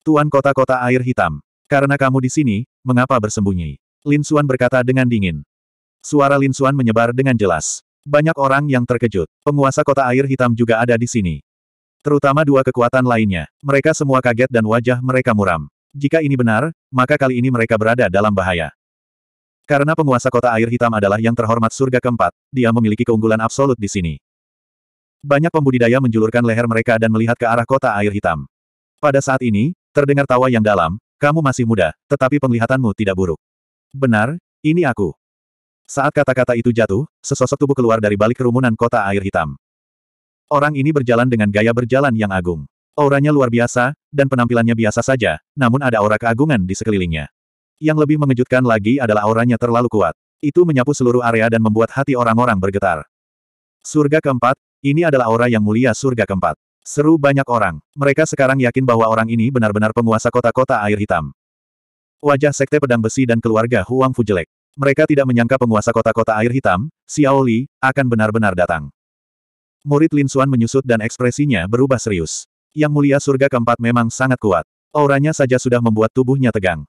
Tuan kota-kota air hitam. Karena kamu di sini, mengapa bersembunyi? Lin Xuan berkata dengan dingin. Suara Lin Xuan menyebar dengan jelas. Banyak orang yang terkejut. Penguasa kota air hitam juga ada di sini. Terutama dua kekuatan lainnya. Mereka semua kaget dan wajah mereka muram. Jika ini benar, maka kali ini mereka berada dalam bahaya. Karena penguasa kota air hitam adalah yang terhormat surga keempat, dia memiliki keunggulan absolut di sini. Banyak pembudidaya menjulurkan leher mereka dan melihat ke arah kota air hitam. Pada saat ini, Terdengar tawa yang dalam, kamu masih muda, tetapi penglihatanmu tidak buruk. Benar, ini aku. Saat kata-kata itu jatuh, sesosok tubuh keluar dari balik kerumunan kota air hitam. Orang ini berjalan dengan gaya berjalan yang agung. Auranya luar biasa, dan penampilannya biasa saja, namun ada aura keagungan di sekelilingnya. Yang lebih mengejutkan lagi adalah auranya terlalu kuat. Itu menyapu seluruh area dan membuat hati orang-orang bergetar. Surga keempat, ini adalah aura yang mulia surga keempat. Seru banyak orang. Mereka sekarang yakin bahwa orang ini benar-benar penguasa kota-kota air hitam. Wajah Sekte Pedang Besi dan keluarga Huang Fu jelek. Mereka tidak menyangka penguasa kota-kota air hitam, Xiao Li, akan benar-benar datang. Murid Lin Xuan menyusut dan ekspresinya berubah serius. Yang mulia surga keempat memang sangat kuat. Auranya saja sudah membuat tubuhnya tegang.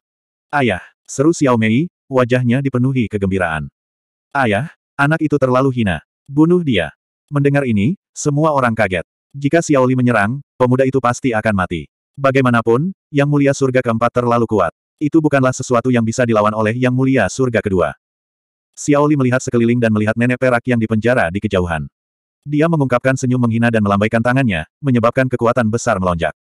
Ayah, seru Xiao Mei, wajahnya dipenuhi kegembiraan. Ayah, anak itu terlalu hina. Bunuh dia. Mendengar ini, semua orang kaget. Jika Xiaoli menyerang, pemuda itu pasti akan mati. Bagaimanapun, Yang Mulia Surga keempat terlalu kuat. Itu bukanlah sesuatu yang bisa dilawan oleh Yang Mulia Surga kedua. Xiaoli melihat sekeliling dan melihat nenek perak yang dipenjara di kejauhan. Dia mengungkapkan senyum menghina dan melambaikan tangannya, menyebabkan kekuatan besar melonjak.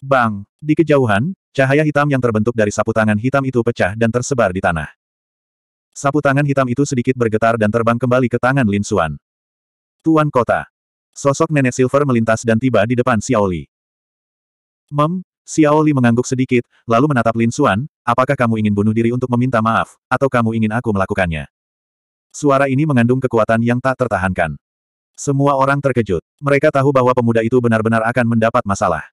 Bang! Di kejauhan, cahaya hitam yang terbentuk dari sapu tangan hitam itu pecah dan tersebar di tanah. Sapu tangan hitam itu sedikit bergetar dan terbang kembali ke tangan Lin Suan. Tuan Kota, Sosok nenek Silver melintas dan tiba di depan Xiaoli. Mem, Xiaoli mengangguk sedikit, lalu menatap Lin Xuan, apakah kamu ingin bunuh diri untuk meminta maaf, atau kamu ingin aku melakukannya? Suara ini mengandung kekuatan yang tak tertahankan. Semua orang terkejut. Mereka tahu bahwa pemuda itu benar-benar akan mendapat masalah.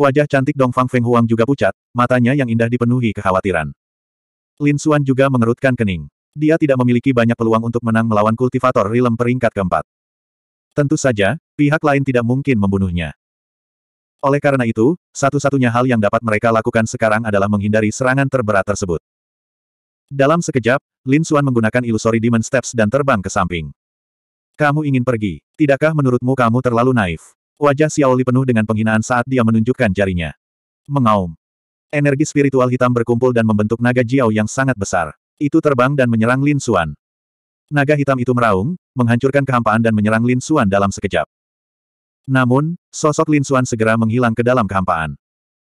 Wajah cantik Dongfang Feng Huang juga pucat, matanya yang indah dipenuhi kekhawatiran. Lin Xuan juga mengerutkan kening. Dia tidak memiliki banyak peluang untuk menang melawan kultivator rilem peringkat keempat. Tentu saja, pihak lain tidak mungkin membunuhnya. Oleh karena itu, satu-satunya hal yang dapat mereka lakukan sekarang adalah menghindari serangan terberat tersebut. Dalam sekejap, Lin Xuan menggunakan ilusori demon steps dan terbang ke samping. Kamu ingin pergi, tidakkah menurutmu kamu terlalu naif? Wajah Xiao Li penuh dengan penghinaan saat dia menunjukkan jarinya. Mengaum. Energi spiritual hitam berkumpul dan membentuk naga Jiao yang sangat besar. Itu terbang dan menyerang Lin Xuan. Naga hitam itu meraung, menghancurkan kehampaan dan menyerang Lin Suan dalam sekejap. Namun, sosok Lin Suan segera menghilang ke dalam kehampaan.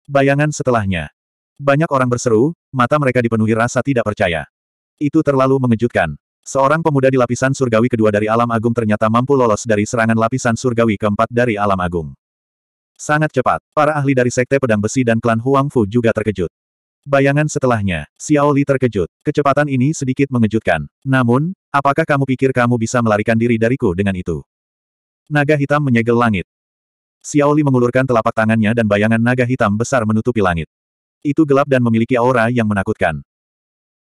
Bayangan setelahnya. Banyak orang berseru, mata mereka dipenuhi rasa tidak percaya. Itu terlalu mengejutkan. Seorang pemuda di lapisan surgawi kedua dari alam agung ternyata mampu lolos dari serangan lapisan surgawi keempat dari alam agung. Sangat cepat, para ahli dari Sekte Pedang Besi dan klan Huang Fu juga terkejut. Bayangan setelahnya, Xiao Li terkejut. Kecepatan ini sedikit mengejutkan. Namun, Apakah kamu pikir kamu bisa melarikan diri dariku dengan itu? Naga hitam menyegel langit. Xiaoli mengulurkan telapak tangannya dan bayangan naga hitam besar menutupi langit. Itu gelap dan memiliki aura yang menakutkan.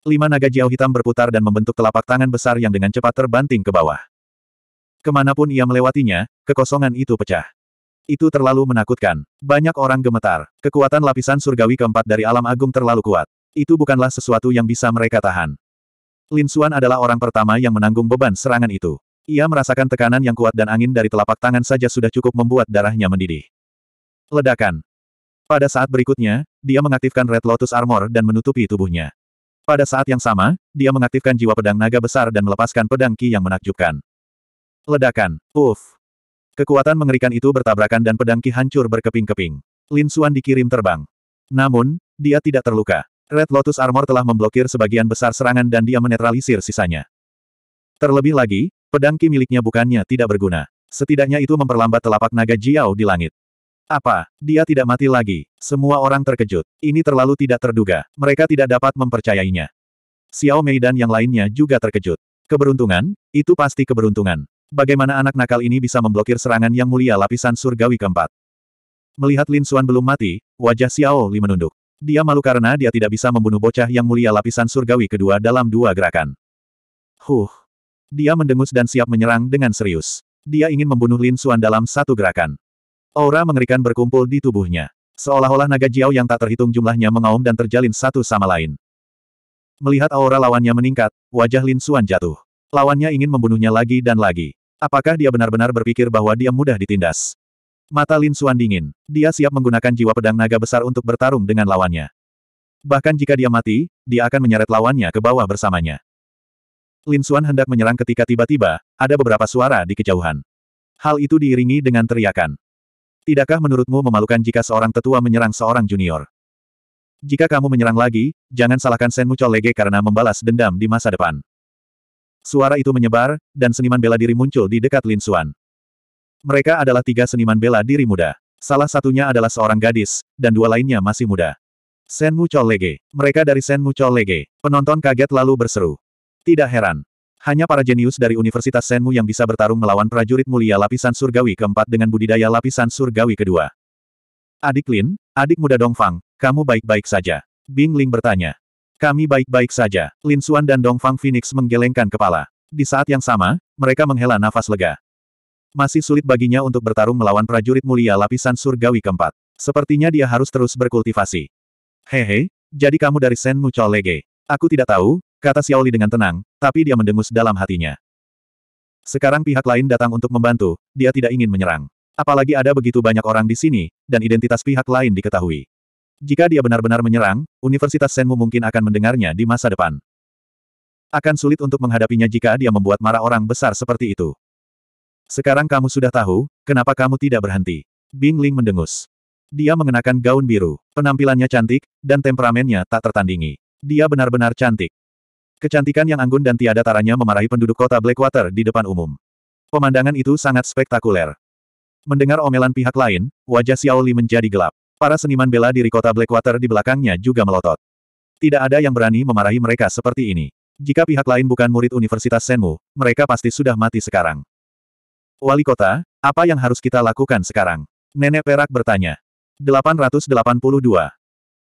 Lima naga jiao hitam berputar dan membentuk telapak tangan besar yang dengan cepat terbanting ke bawah. Kemanapun ia melewatinya, kekosongan itu pecah. Itu terlalu menakutkan. Banyak orang gemetar. Kekuatan lapisan surgawi keempat dari alam agung terlalu kuat. Itu bukanlah sesuatu yang bisa mereka tahan. Lin Xuan adalah orang pertama yang menanggung beban serangan itu. Ia merasakan tekanan yang kuat dan angin dari telapak tangan saja sudah cukup membuat darahnya mendidih. Ledakan. Pada saat berikutnya, dia mengaktifkan Red Lotus Armor dan menutupi tubuhnya. Pada saat yang sama, dia mengaktifkan jiwa pedang naga besar dan melepaskan pedang Ki yang menakjubkan. Ledakan. Uff. Kekuatan mengerikan itu bertabrakan dan pedang Ki hancur berkeping-keping. Lin Xuan dikirim terbang. Namun, dia tidak terluka. Red Lotus Armor telah memblokir sebagian besar serangan dan dia menetralisir sisanya. Terlebih lagi, pedang Ki miliknya bukannya tidak berguna. Setidaknya itu memperlambat telapak naga Jiao di langit. Apa? Dia tidak mati lagi. Semua orang terkejut. Ini terlalu tidak terduga. Mereka tidak dapat mempercayainya. Xiao Mei dan yang lainnya juga terkejut. Keberuntungan? Itu pasti keberuntungan. Bagaimana anak nakal ini bisa memblokir serangan yang mulia lapisan surgawi keempat? Melihat Lin Xuan belum mati, wajah Xiao Li menunduk. Dia malu karena dia tidak bisa membunuh bocah yang mulia lapisan surgawi kedua dalam dua gerakan. Huh. Dia mendengus dan siap menyerang dengan serius. Dia ingin membunuh Lin Xuan dalam satu gerakan. Aura mengerikan berkumpul di tubuhnya. Seolah-olah naga Jiao yang tak terhitung jumlahnya mengaum dan terjalin satu sama lain. Melihat aura lawannya meningkat, wajah Lin Xuan jatuh. Lawannya ingin membunuhnya lagi dan lagi. Apakah dia benar-benar berpikir bahwa dia mudah ditindas? Mata Lin Xuan dingin. Dia siap menggunakan jiwa pedang naga besar untuk bertarung dengan lawannya. Bahkan jika dia mati, dia akan menyeret lawannya ke bawah bersamanya. Lin Xuan hendak menyerang ketika tiba-tiba, ada beberapa suara di kejauhan. Hal itu diiringi dengan teriakan. Tidakkah menurutmu memalukan jika seorang tetua menyerang seorang junior? Jika kamu menyerang lagi, jangan salahkan Senmu Lege karena membalas dendam di masa depan. Suara itu menyebar, dan seniman bela diri muncul di dekat Lin Xuan. Mereka adalah tiga seniman bela diri muda. Salah satunya adalah seorang gadis, dan dua lainnya masih muda. Senmu Chol Lege. Mereka dari Senmu Chol Lege. Penonton kaget lalu berseru. Tidak heran. Hanya para jenius dari Universitas Senmu yang bisa bertarung melawan prajurit mulia lapisan surgawi keempat dengan budidaya lapisan surgawi kedua. Adik Lin, adik muda Dongfang, kamu baik-baik saja. Bing Ling bertanya. Kami baik-baik saja. Lin Suan dan Dongfang Phoenix menggelengkan kepala. Di saat yang sama, mereka menghela nafas lega. Masih sulit baginya untuk bertarung melawan prajurit mulia lapisan surgawi keempat. Sepertinya dia harus terus berkultivasi. Hehe, jadi kamu dari Sen Mucho Lege. Aku tidak tahu, kata Xiaoli dengan tenang, tapi dia mendengus dalam hatinya. Sekarang pihak lain datang untuk membantu, dia tidak ingin menyerang. Apalagi ada begitu banyak orang di sini, dan identitas pihak lain diketahui. Jika dia benar-benar menyerang, Universitas Senmu mungkin akan mendengarnya di masa depan. Akan sulit untuk menghadapinya jika dia membuat marah orang besar seperti itu. Sekarang kamu sudah tahu, kenapa kamu tidak berhenti. Bing Ling mendengus. Dia mengenakan gaun biru. Penampilannya cantik, dan temperamennya tak tertandingi. Dia benar-benar cantik. Kecantikan yang anggun dan tiada taranya memarahi penduduk kota Blackwater di depan umum. Pemandangan itu sangat spektakuler. Mendengar omelan pihak lain, wajah Xiao Li menjadi gelap. Para seniman bela diri kota Blackwater di belakangnya juga melotot. Tidak ada yang berani memarahi mereka seperti ini. Jika pihak lain bukan murid Universitas Senmu, mereka pasti sudah mati sekarang. Wali kota, apa yang harus kita lakukan sekarang? Nenek Perak bertanya. 882.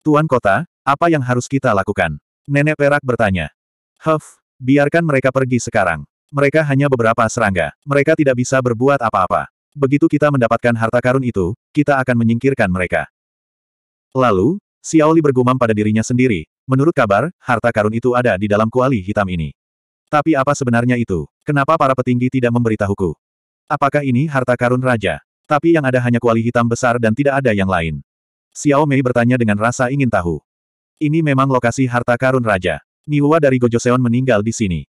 Tuan kota, apa yang harus kita lakukan? Nenek Perak bertanya. Huff, biarkan mereka pergi sekarang. Mereka hanya beberapa serangga. Mereka tidak bisa berbuat apa-apa. Begitu kita mendapatkan harta karun itu, kita akan menyingkirkan mereka. Lalu, Xiaoli bergumam pada dirinya sendiri. Menurut kabar, harta karun itu ada di dalam kuali hitam ini. Tapi apa sebenarnya itu? Kenapa para petinggi tidak memberitahuku? Apakah ini harta karun raja? Tapi yang ada hanya kuali hitam besar dan tidak ada yang lain. Xiao Mei bertanya dengan rasa ingin tahu. Ini memang lokasi harta karun raja. Niwa dari Gojoseon meninggal di sini.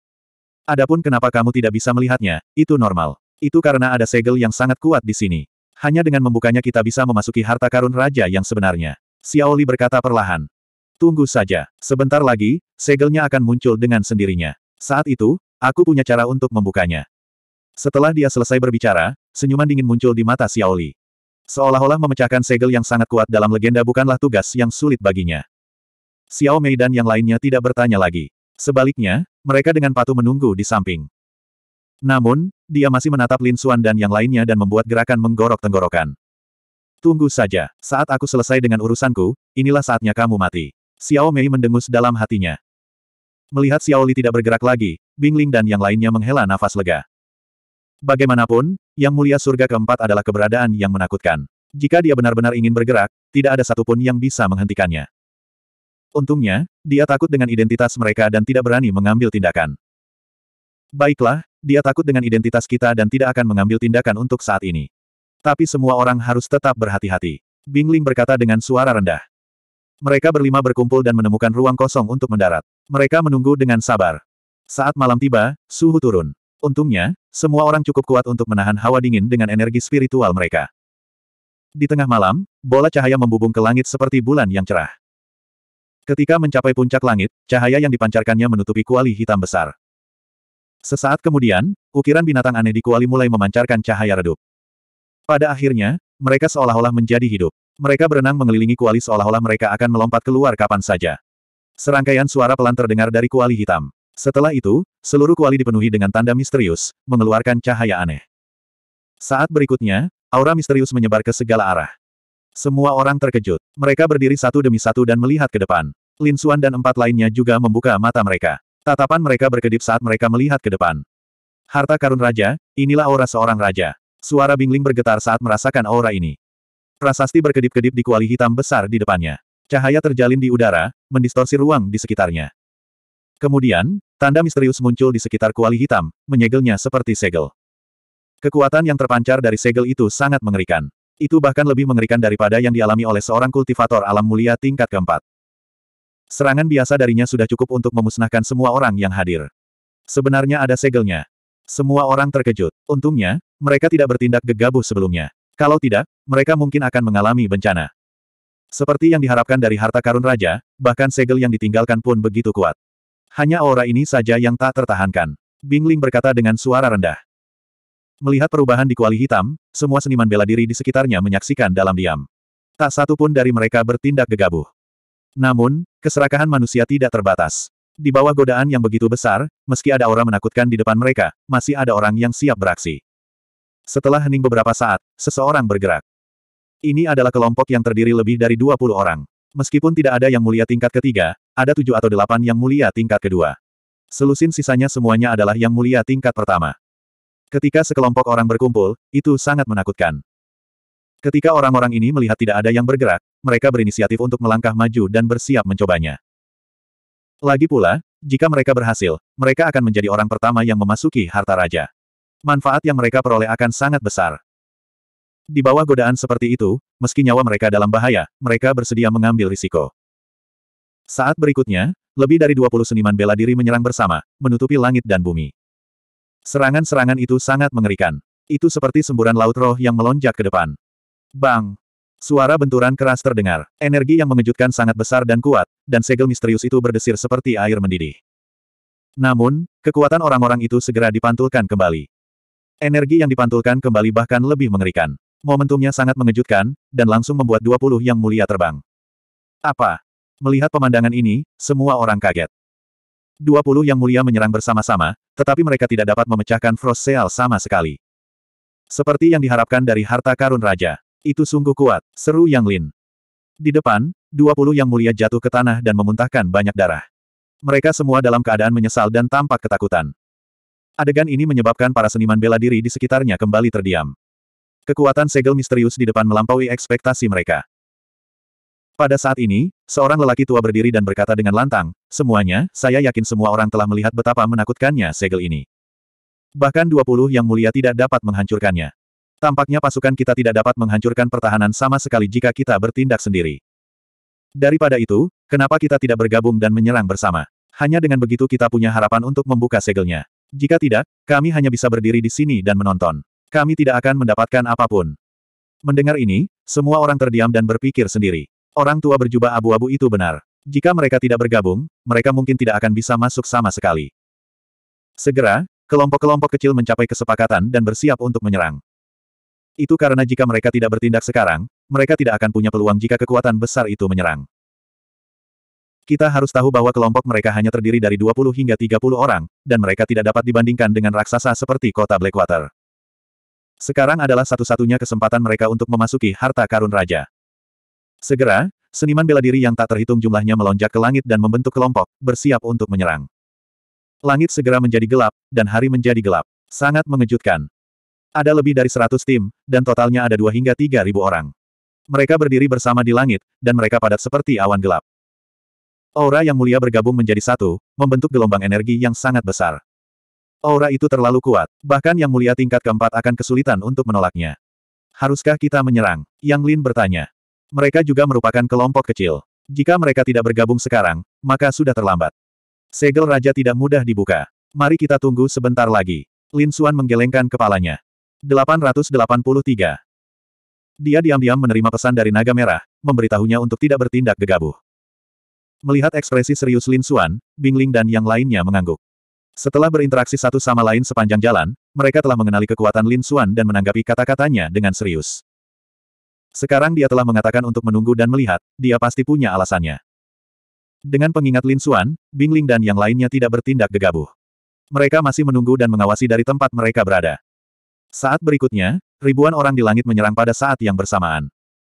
Adapun kenapa kamu tidak bisa melihatnya, itu normal. Itu karena ada segel yang sangat kuat di sini. Hanya dengan membukanya kita bisa memasuki harta karun raja yang sebenarnya. Xiao Li berkata perlahan. Tunggu saja, sebentar lagi, segelnya akan muncul dengan sendirinya. Saat itu, aku punya cara untuk membukanya. Setelah dia selesai berbicara, senyuman dingin muncul di mata Xiaoli. Seolah-olah memecahkan segel yang sangat kuat dalam legenda bukanlah tugas yang sulit baginya. Xiao Mei dan yang lainnya tidak bertanya lagi. Sebaliknya, mereka dengan patuh menunggu di samping. Namun, dia masih menatap Lin Xuan dan yang lainnya dan membuat gerakan menggorok tenggorokan. Tunggu saja, saat aku selesai dengan urusanku, inilah saatnya kamu mati. Xiao Mei mendengus dalam hatinya. Melihat Xiao Li tidak bergerak lagi, Bing Ling dan yang lainnya menghela nafas lega. Bagaimanapun, yang mulia surga keempat adalah keberadaan yang menakutkan. Jika dia benar-benar ingin bergerak, tidak ada satupun yang bisa menghentikannya. Untungnya, dia takut dengan identitas mereka dan tidak berani mengambil tindakan. Baiklah, dia takut dengan identitas kita dan tidak akan mengambil tindakan untuk saat ini. Tapi semua orang harus tetap berhati-hati. Bingling berkata dengan suara rendah. Mereka berlima berkumpul dan menemukan ruang kosong untuk mendarat. Mereka menunggu dengan sabar. Saat malam tiba, suhu turun. Untungnya, semua orang cukup kuat untuk menahan hawa dingin dengan energi spiritual mereka. Di tengah malam, bola cahaya membubung ke langit seperti bulan yang cerah. Ketika mencapai puncak langit, cahaya yang dipancarkannya menutupi kuali hitam besar. Sesaat kemudian, ukiran binatang aneh di kuali mulai memancarkan cahaya redup. Pada akhirnya, mereka seolah-olah menjadi hidup. Mereka berenang mengelilingi kuali seolah-olah mereka akan melompat keluar kapan saja. Serangkaian suara pelan terdengar dari kuali hitam. Setelah itu, seluruh kuali dipenuhi dengan tanda misterius, mengeluarkan cahaya aneh. Saat berikutnya, aura misterius menyebar ke segala arah. Semua orang terkejut. Mereka berdiri satu demi satu dan melihat ke depan. Lin Xuan dan empat lainnya juga membuka mata mereka. Tatapan mereka berkedip saat mereka melihat ke depan. Harta karun raja, inilah aura seorang raja. Suara Bingling bergetar saat merasakan aura ini. Prasasti berkedip-kedip di kuali hitam besar di depannya. Cahaya terjalin di udara, mendistorsi ruang di sekitarnya. Kemudian, Tanda misterius muncul di sekitar kuali hitam, menyegelnya seperti segel. Kekuatan yang terpancar dari segel itu sangat mengerikan. Itu bahkan lebih mengerikan daripada yang dialami oleh seorang kultivator alam mulia tingkat keempat. Serangan biasa darinya sudah cukup untuk memusnahkan semua orang yang hadir. Sebenarnya ada segelnya. Semua orang terkejut. Untungnya, mereka tidak bertindak gegabah sebelumnya. Kalau tidak, mereka mungkin akan mengalami bencana. Seperti yang diharapkan dari harta karun raja, bahkan segel yang ditinggalkan pun begitu kuat. Hanya aura ini saja yang tak tertahankan. Bingling berkata dengan suara rendah. Melihat perubahan di kuali hitam, semua seniman bela diri di sekitarnya menyaksikan dalam diam. Tak satu pun dari mereka bertindak gegabah. Namun, keserakahan manusia tidak terbatas. Di bawah godaan yang begitu besar, meski ada aura menakutkan di depan mereka, masih ada orang yang siap beraksi. Setelah hening beberapa saat, seseorang bergerak. Ini adalah kelompok yang terdiri lebih dari 20 orang. Meskipun tidak ada yang mulia tingkat ketiga, ada tujuh atau delapan yang mulia tingkat kedua. Selusin sisanya semuanya adalah yang mulia tingkat pertama. Ketika sekelompok orang berkumpul, itu sangat menakutkan. Ketika orang-orang ini melihat tidak ada yang bergerak, mereka berinisiatif untuk melangkah maju dan bersiap mencobanya. Lagi pula, jika mereka berhasil, mereka akan menjadi orang pertama yang memasuki harta raja. Manfaat yang mereka peroleh akan sangat besar. Di bawah godaan seperti itu, meski nyawa mereka dalam bahaya, mereka bersedia mengambil risiko. Saat berikutnya, lebih dari 20 seniman bela diri menyerang bersama, menutupi langit dan bumi. Serangan-serangan itu sangat mengerikan. Itu seperti semburan laut roh yang melonjak ke depan. Bang! Suara benturan keras terdengar, energi yang mengejutkan sangat besar dan kuat, dan segel misterius itu berdesir seperti air mendidih. Namun, kekuatan orang-orang itu segera dipantulkan kembali. Energi yang dipantulkan kembali bahkan lebih mengerikan. Momentumnya sangat mengejutkan, dan langsung membuat 20 yang mulia terbang. Apa? Melihat pemandangan ini, semua orang kaget. Dua puluh yang mulia menyerang bersama-sama, tetapi mereka tidak dapat memecahkan Frost Seal sama sekali. Seperti yang diharapkan dari harta karun raja. Itu sungguh kuat, seru Yang Lin. Di depan, dua puluh yang mulia jatuh ke tanah dan memuntahkan banyak darah. Mereka semua dalam keadaan menyesal dan tampak ketakutan. Adegan ini menyebabkan para seniman bela diri di sekitarnya kembali terdiam. Kekuatan segel misterius di depan melampaui ekspektasi mereka. Pada saat ini, seorang lelaki tua berdiri dan berkata dengan lantang, semuanya, saya yakin semua orang telah melihat betapa menakutkannya segel ini. Bahkan 20 yang mulia tidak dapat menghancurkannya. Tampaknya pasukan kita tidak dapat menghancurkan pertahanan sama sekali jika kita bertindak sendiri. Daripada itu, kenapa kita tidak bergabung dan menyerang bersama? Hanya dengan begitu kita punya harapan untuk membuka segelnya. Jika tidak, kami hanya bisa berdiri di sini dan menonton. Kami tidak akan mendapatkan apapun. Mendengar ini, semua orang terdiam dan berpikir sendiri. Orang tua berjubah abu-abu itu benar. Jika mereka tidak bergabung, mereka mungkin tidak akan bisa masuk sama sekali. Segera, kelompok-kelompok kecil mencapai kesepakatan dan bersiap untuk menyerang. Itu karena jika mereka tidak bertindak sekarang, mereka tidak akan punya peluang jika kekuatan besar itu menyerang. Kita harus tahu bahwa kelompok mereka hanya terdiri dari 20 hingga 30 orang, dan mereka tidak dapat dibandingkan dengan raksasa seperti kota Blackwater. Sekarang adalah satu-satunya kesempatan mereka untuk memasuki harta karun raja. Segera, seniman bela diri yang tak terhitung jumlahnya melonjak ke langit dan membentuk kelompok, bersiap untuk menyerang. Langit segera menjadi gelap, dan hari menjadi gelap. Sangat mengejutkan. Ada lebih dari seratus tim, dan totalnya ada dua hingga tiga ribu orang. Mereka berdiri bersama di langit, dan mereka padat seperti awan gelap. Aura yang mulia bergabung menjadi satu, membentuk gelombang energi yang sangat besar. Aura itu terlalu kuat, bahkan yang mulia tingkat keempat akan kesulitan untuk menolaknya. Haruskah kita menyerang? Yang Lin bertanya. Mereka juga merupakan kelompok kecil. Jika mereka tidak bergabung sekarang, maka sudah terlambat. Segel raja tidak mudah dibuka. Mari kita tunggu sebentar lagi. Lin Xuan menggelengkan kepalanya. 883. Dia diam-diam menerima pesan dari naga merah, memberitahunya untuk tidak bertindak gegabah. Melihat ekspresi serius Lin Xuan, Ling dan yang lainnya mengangguk. Setelah berinteraksi satu sama lain sepanjang jalan, mereka telah mengenali kekuatan Lin Xuan dan menanggapi kata-katanya dengan serius. Sekarang dia telah mengatakan untuk menunggu dan melihat, dia pasti punya alasannya. Dengan pengingat Lin Xuan, Bing Ling dan yang lainnya tidak bertindak gegabah. Mereka masih menunggu dan mengawasi dari tempat mereka berada. Saat berikutnya, ribuan orang di langit menyerang pada saat yang bersamaan.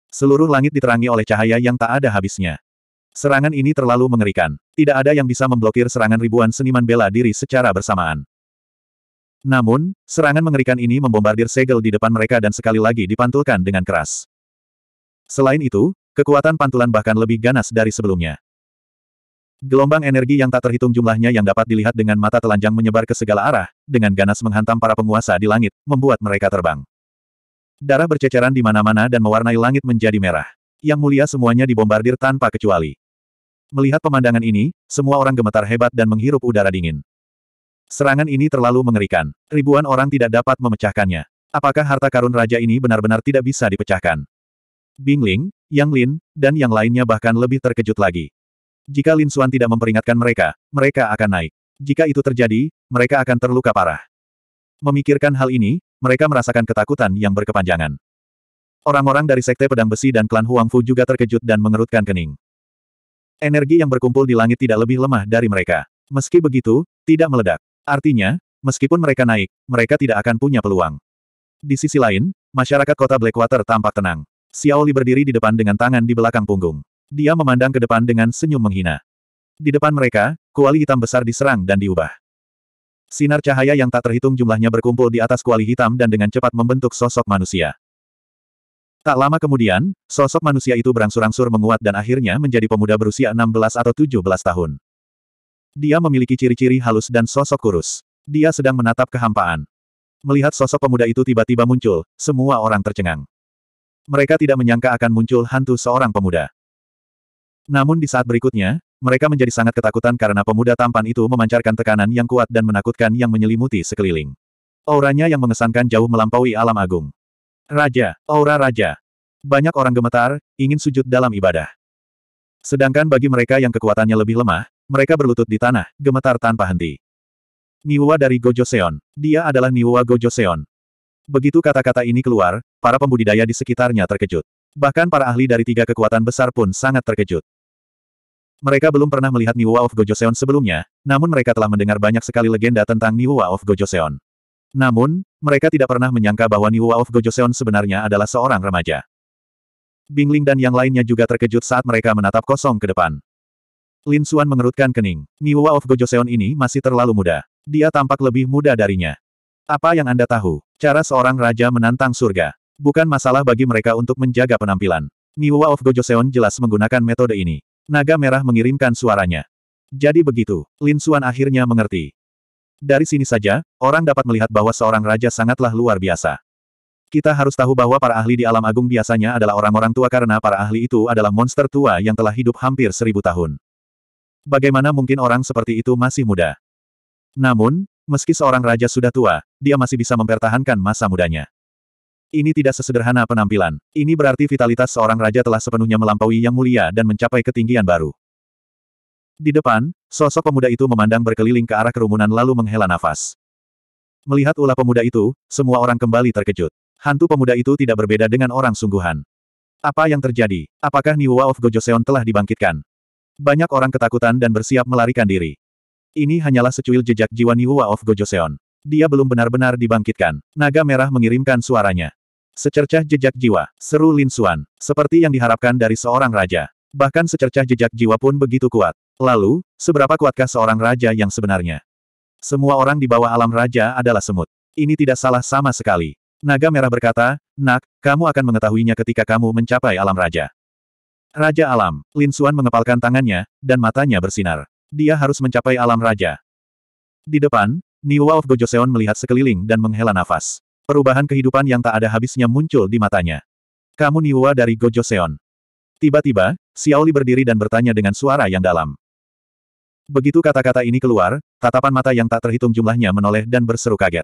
Seluruh langit diterangi oleh cahaya yang tak ada habisnya. Serangan ini terlalu mengerikan. Tidak ada yang bisa memblokir serangan ribuan seniman bela diri secara bersamaan. Namun, serangan mengerikan ini membombardir segel di depan mereka dan sekali lagi dipantulkan dengan keras. Selain itu, kekuatan pantulan bahkan lebih ganas dari sebelumnya. Gelombang energi yang tak terhitung jumlahnya yang dapat dilihat dengan mata telanjang menyebar ke segala arah, dengan ganas menghantam para penguasa di langit, membuat mereka terbang. Darah berceceran di mana-mana dan mewarnai langit menjadi merah. Yang mulia semuanya dibombardir tanpa kecuali. Melihat pemandangan ini, semua orang gemetar hebat dan menghirup udara dingin. Serangan ini terlalu mengerikan. Ribuan orang tidak dapat memecahkannya. Apakah harta karun raja ini benar-benar tidak bisa dipecahkan? Bingling, Yang Lin, dan yang lainnya bahkan lebih terkejut lagi. Jika Lin Xuan tidak memperingatkan mereka, mereka akan naik. Jika itu terjadi, mereka akan terluka parah. Memikirkan hal ini, mereka merasakan ketakutan yang berkepanjangan. Orang-orang dari Sekte Pedang Besi dan klan Huangfu juga terkejut dan mengerutkan kening. Energi yang berkumpul di langit tidak lebih lemah dari mereka. Meski begitu, tidak meledak. Artinya, meskipun mereka naik, mereka tidak akan punya peluang. Di sisi lain, masyarakat kota Blackwater tampak tenang. Xiao berdiri di depan dengan tangan di belakang punggung. Dia memandang ke depan dengan senyum menghina. Di depan mereka, kuali hitam besar diserang dan diubah. Sinar cahaya yang tak terhitung jumlahnya berkumpul di atas kuali hitam dan dengan cepat membentuk sosok manusia. Tak lama kemudian, sosok manusia itu berangsur-angsur menguat dan akhirnya menjadi pemuda berusia 16 atau 17 tahun. Dia memiliki ciri-ciri halus dan sosok kurus. Dia sedang menatap kehampaan. Melihat sosok pemuda itu tiba-tiba muncul, semua orang tercengang mereka tidak menyangka akan muncul hantu seorang pemuda. Namun di saat berikutnya, mereka menjadi sangat ketakutan karena pemuda tampan itu memancarkan tekanan yang kuat dan menakutkan yang menyelimuti sekeliling. Auranya yang mengesankan jauh melampaui alam agung. Raja, aura raja. Banyak orang gemetar, ingin sujud dalam ibadah. Sedangkan bagi mereka yang kekuatannya lebih lemah, mereka berlutut di tanah, gemetar tanpa henti. Niwa dari Gojoseon. Dia adalah Niwa Gojoseon. Begitu kata-kata ini keluar, para pembudidaya di sekitarnya terkejut. Bahkan para ahli dari tiga kekuatan besar pun sangat terkejut. Mereka belum pernah melihat Niwa of Gojoseon sebelumnya, namun mereka telah mendengar banyak sekali legenda tentang Niwa of Gojoseon. Namun, mereka tidak pernah menyangka bahwa Niwa of Gojoseon sebenarnya adalah seorang remaja. Bingling dan yang lainnya juga terkejut saat mereka menatap kosong ke depan. Lin Suan mengerutkan kening. Niwa of Gojoseon ini masih terlalu muda. Dia tampak lebih muda darinya. Apa yang Anda tahu? Cara seorang raja menantang surga. Bukan masalah bagi mereka untuk menjaga penampilan. Niwa of Gojoseon jelas menggunakan metode ini. Naga merah mengirimkan suaranya. Jadi begitu, Lin Xuan akhirnya mengerti. Dari sini saja, orang dapat melihat bahwa seorang raja sangatlah luar biasa. Kita harus tahu bahwa para ahli di alam agung biasanya adalah orang-orang tua karena para ahli itu adalah monster tua yang telah hidup hampir seribu tahun. Bagaimana mungkin orang seperti itu masih muda? Namun, Meski seorang raja sudah tua, dia masih bisa mempertahankan masa mudanya. Ini tidak sesederhana penampilan. Ini berarti vitalitas seorang raja telah sepenuhnya melampaui yang mulia dan mencapai ketinggian baru. Di depan, sosok pemuda itu memandang berkeliling ke arah kerumunan lalu menghela nafas. Melihat ulah pemuda itu, semua orang kembali terkejut. Hantu pemuda itu tidak berbeda dengan orang sungguhan. Apa yang terjadi? Apakah Niwa of Gojoseon telah dibangkitkan? Banyak orang ketakutan dan bersiap melarikan diri. Ini hanyalah secuil jejak jiwa Nihua of Gojoseon. Dia belum benar-benar dibangkitkan. Naga merah mengirimkan suaranya. Secercah jejak jiwa, seru Lin Suan. Seperti yang diharapkan dari seorang raja. Bahkan secercah jejak jiwa pun begitu kuat. Lalu, seberapa kuatkah seorang raja yang sebenarnya? Semua orang di bawah alam raja adalah semut. Ini tidak salah sama sekali. Naga merah berkata, Nak, kamu akan mengetahuinya ketika kamu mencapai alam raja. Raja alam, Lin Suan mengepalkan tangannya, dan matanya bersinar. Dia harus mencapai alam raja. Di depan, Niwa of Gojoseon melihat sekeliling dan menghela nafas. Perubahan kehidupan yang tak ada habisnya muncul di matanya. Kamu Niwa dari Gojoseon. Tiba-tiba, Xiaoli berdiri dan bertanya dengan suara yang dalam. Begitu kata-kata ini keluar, tatapan mata yang tak terhitung jumlahnya menoleh dan berseru kaget.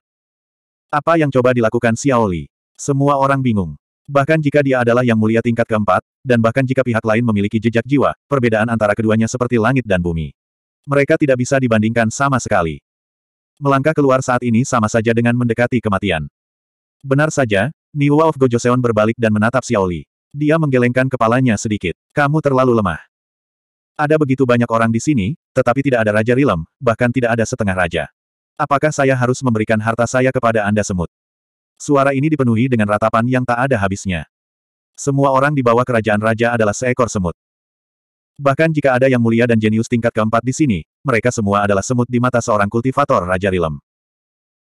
Apa yang coba dilakukan Xiaoli? Semua orang bingung. Bahkan jika dia adalah yang mulia tingkat keempat, dan bahkan jika pihak lain memiliki jejak jiwa, perbedaan antara keduanya seperti langit dan bumi. Mereka tidak bisa dibandingkan sama sekali. Melangkah keluar saat ini sama saja dengan mendekati kematian. Benar saja, Niwa of Gojoseon berbalik dan menatap Xiaoli. Dia menggelengkan kepalanya sedikit. Kamu terlalu lemah. Ada begitu banyak orang di sini, tetapi tidak ada Raja Rilem, bahkan tidak ada setengah raja. Apakah saya harus memberikan harta saya kepada Anda semut? Suara ini dipenuhi dengan ratapan yang tak ada habisnya. Semua orang di bawah kerajaan raja adalah seekor semut. Bahkan jika ada yang mulia dan jenius tingkat keempat di sini, mereka semua adalah semut di mata seorang kultivator Raja Rilem.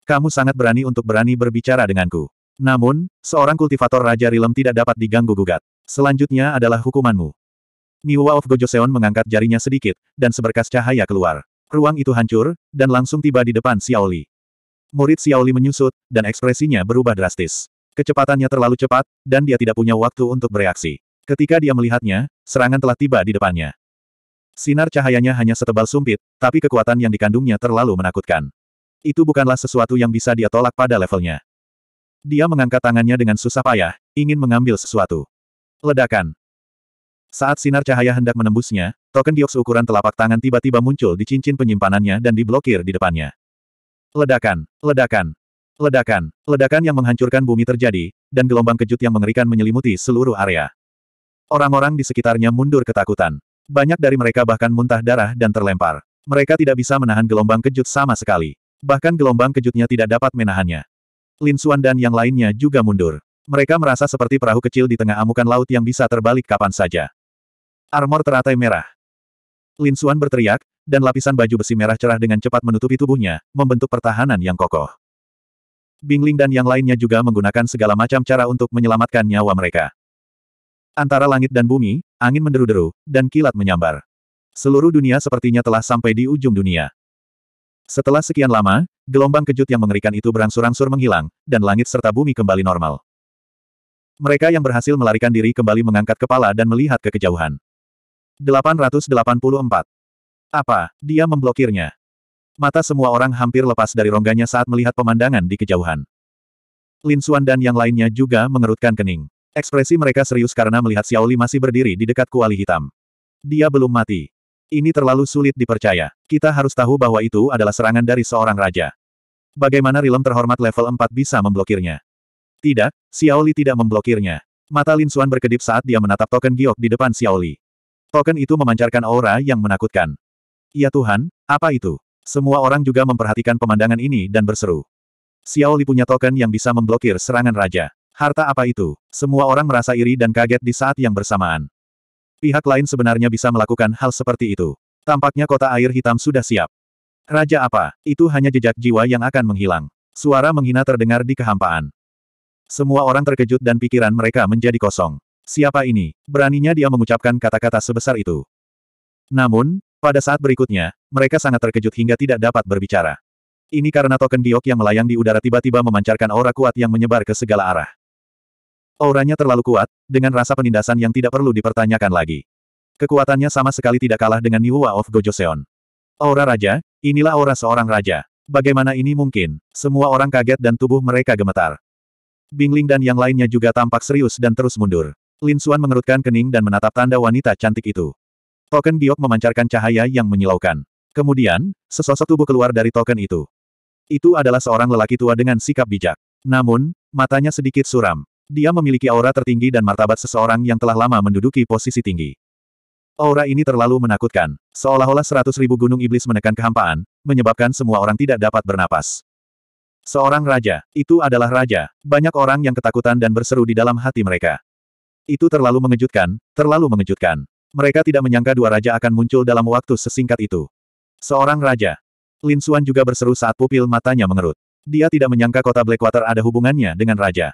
Kamu sangat berani untuk berani berbicara denganku. Namun, seorang kultivator Raja Rilem tidak dapat diganggu-gugat. Selanjutnya adalah hukumanmu. Niwa of Gojoseon mengangkat jarinya sedikit, dan seberkas cahaya keluar. Ruang itu hancur, dan langsung tiba di depan Xiaoli. Murid Xiaoli menyusut, dan ekspresinya berubah drastis. Kecepatannya terlalu cepat, dan dia tidak punya waktu untuk bereaksi. Ketika dia melihatnya, serangan telah tiba di depannya. Sinar cahayanya hanya setebal sumpit, tapi kekuatan yang dikandungnya terlalu menakutkan. Itu bukanlah sesuatu yang bisa dia tolak pada levelnya. Dia mengangkat tangannya dengan susah payah, ingin mengambil sesuatu. Ledakan. Saat sinar cahaya hendak menembusnya, token dioks ukuran telapak tangan tiba-tiba muncul di cincin penyimpanannya dan diblokir di depannya. Ledakan, ledakan, ledakan, ledakan yang menghancurkan bumi terjadi, dan gelombang kejut yang mengerikan menyelimuti seluruh area. Orang-orang di sekitarnya mundur ketakutan. Banyak dari mereka bahkan muntah darah dan terlempar. Mereka tidak bisa menahan gelombang kejut sama sekali. Bahkan gelombang kejutnya tidak dapat menahannya. Lin Suan dan yang lainnya juga mundur. Mereka merasa seperti perahu kecil di tengah amukan laut yang bisa terbalik kapan saja. Armor teratai merah. Lin Suan berteriak, dan lapisan baju besi merah cerah dengan cepat menutupi tubuhnya, membentuk pertahanan yang kokoh. Bingling dan yang lainnya juga menggunakan segala macam cara untuk menyelamatkan nyawa mereka. Antara langit dan bumi, angin menderu-deru, dan kilat menyambar. Seluruh dunia sepertinya telah sampai di ujung dunia. Setelah sekian lama, gelombang kejut yang mengerikan itu berangsur-angsur menghilang, dan langit serta bumi kembali normal. Mereka yang berhasil melarikan diri kembali mengangkat kepala dan melihat ke kejauhan. 884. Apa, dia memblokirnya. Mata semua orang hampir lepas dari rongganya saat melihat pemandangan di kejauhan. Lin Xuan dan yang lainnya juga mengerutkan kening. Ekspresi mereka serius karena melihat Xiaoli masih berdiri di dekat kuali hitam. Dia belum mati. Ini terlalu sulit dipercaya. Kita harus tahu bahwa itu adalah serangan dari seorang raja. Bagaimana Rilem terhormat level 4 bisa memblokirnya? Tidak, Xiaoli tidak memblokirnya. Mata Lin Xuan berkedip saat dia menatap token giok di depan Xiaoli. Token itu memancarkan aura yang menakutkan. Ya Tuhan, apa itu? Semua orang juga memperhatikan pemandangan ini dan berseru. Xiaoli punya token yang bisa memblokir serangan raja. Harta apa itu? Semua orang merasa iri dan kaget di saat yang bersamaan. Pihak lain sebenarnya bisa melakukan hal seperti itu. Tampaknya kota air hitam sudah siap. Raja apa? Itu hanya jejak jiwa yang akan menghilang. Suara menghina terdengar di kehampaan. Semua orang terkejut dan pikiran mereka menjadi kosong. Siapa ini? Beraninya dia mengucapkan kata-kata sebesar itu. Namun, pada saat berikutnya, mereka sangat terkejut hingga tidak dapat berbicara. Ini karena token giok yang melayang di udara tiba-tiba memancarkan aura kuat yang menyebar ke segala arah. Auranya terlalu kuat, dengan rasa penindasan yang tidak perlu dipertanyakan lagi. Kekuatannya sama sekali tidak kalah dengan Niwa of Gojoseon. Aura raja, inilah aura seorang raja. Bagaimana ini mungkin? Semua orang kaget dan tubuh mereka gemetar. Bingling dan yang lainnya juga tampak serius dan terus mundur. Lin Suan mengerutkan kening dan menatap tanda wanita cantik itu. Token giok memancarkan cahaya yang menyilaukan. Kemudian, sesosok tubuh keluar dari token itu. Itu adalah seorang lelaki tua dengan sikap bijak. Namun, matanya sedikit suram. Dia memiliki aura tertinggi dan martabat seseorang yang telah lama menduduki posisi tinggi. Aura ini terlalu menakutkan, seolah-olah seratus ribu gunung iblis menekan kehampaan, menyebabkan semua orang tidak dapat bernapas. Seorang raja, itu adalah raja. Banyak orang yang ketakutan dan berseru di dalam hati mereka. Itu terlalu mengejutkan, terlalu mengejutkan. Mereka tidak menyangka dua raja akan muncul dalam waktu sesingkat itu. Seorang raja. Lin Xuan juga berseru saat pupil matanya mengerut. Dia tidak menyangka kota Blackwater ada hubungannya dengan raja.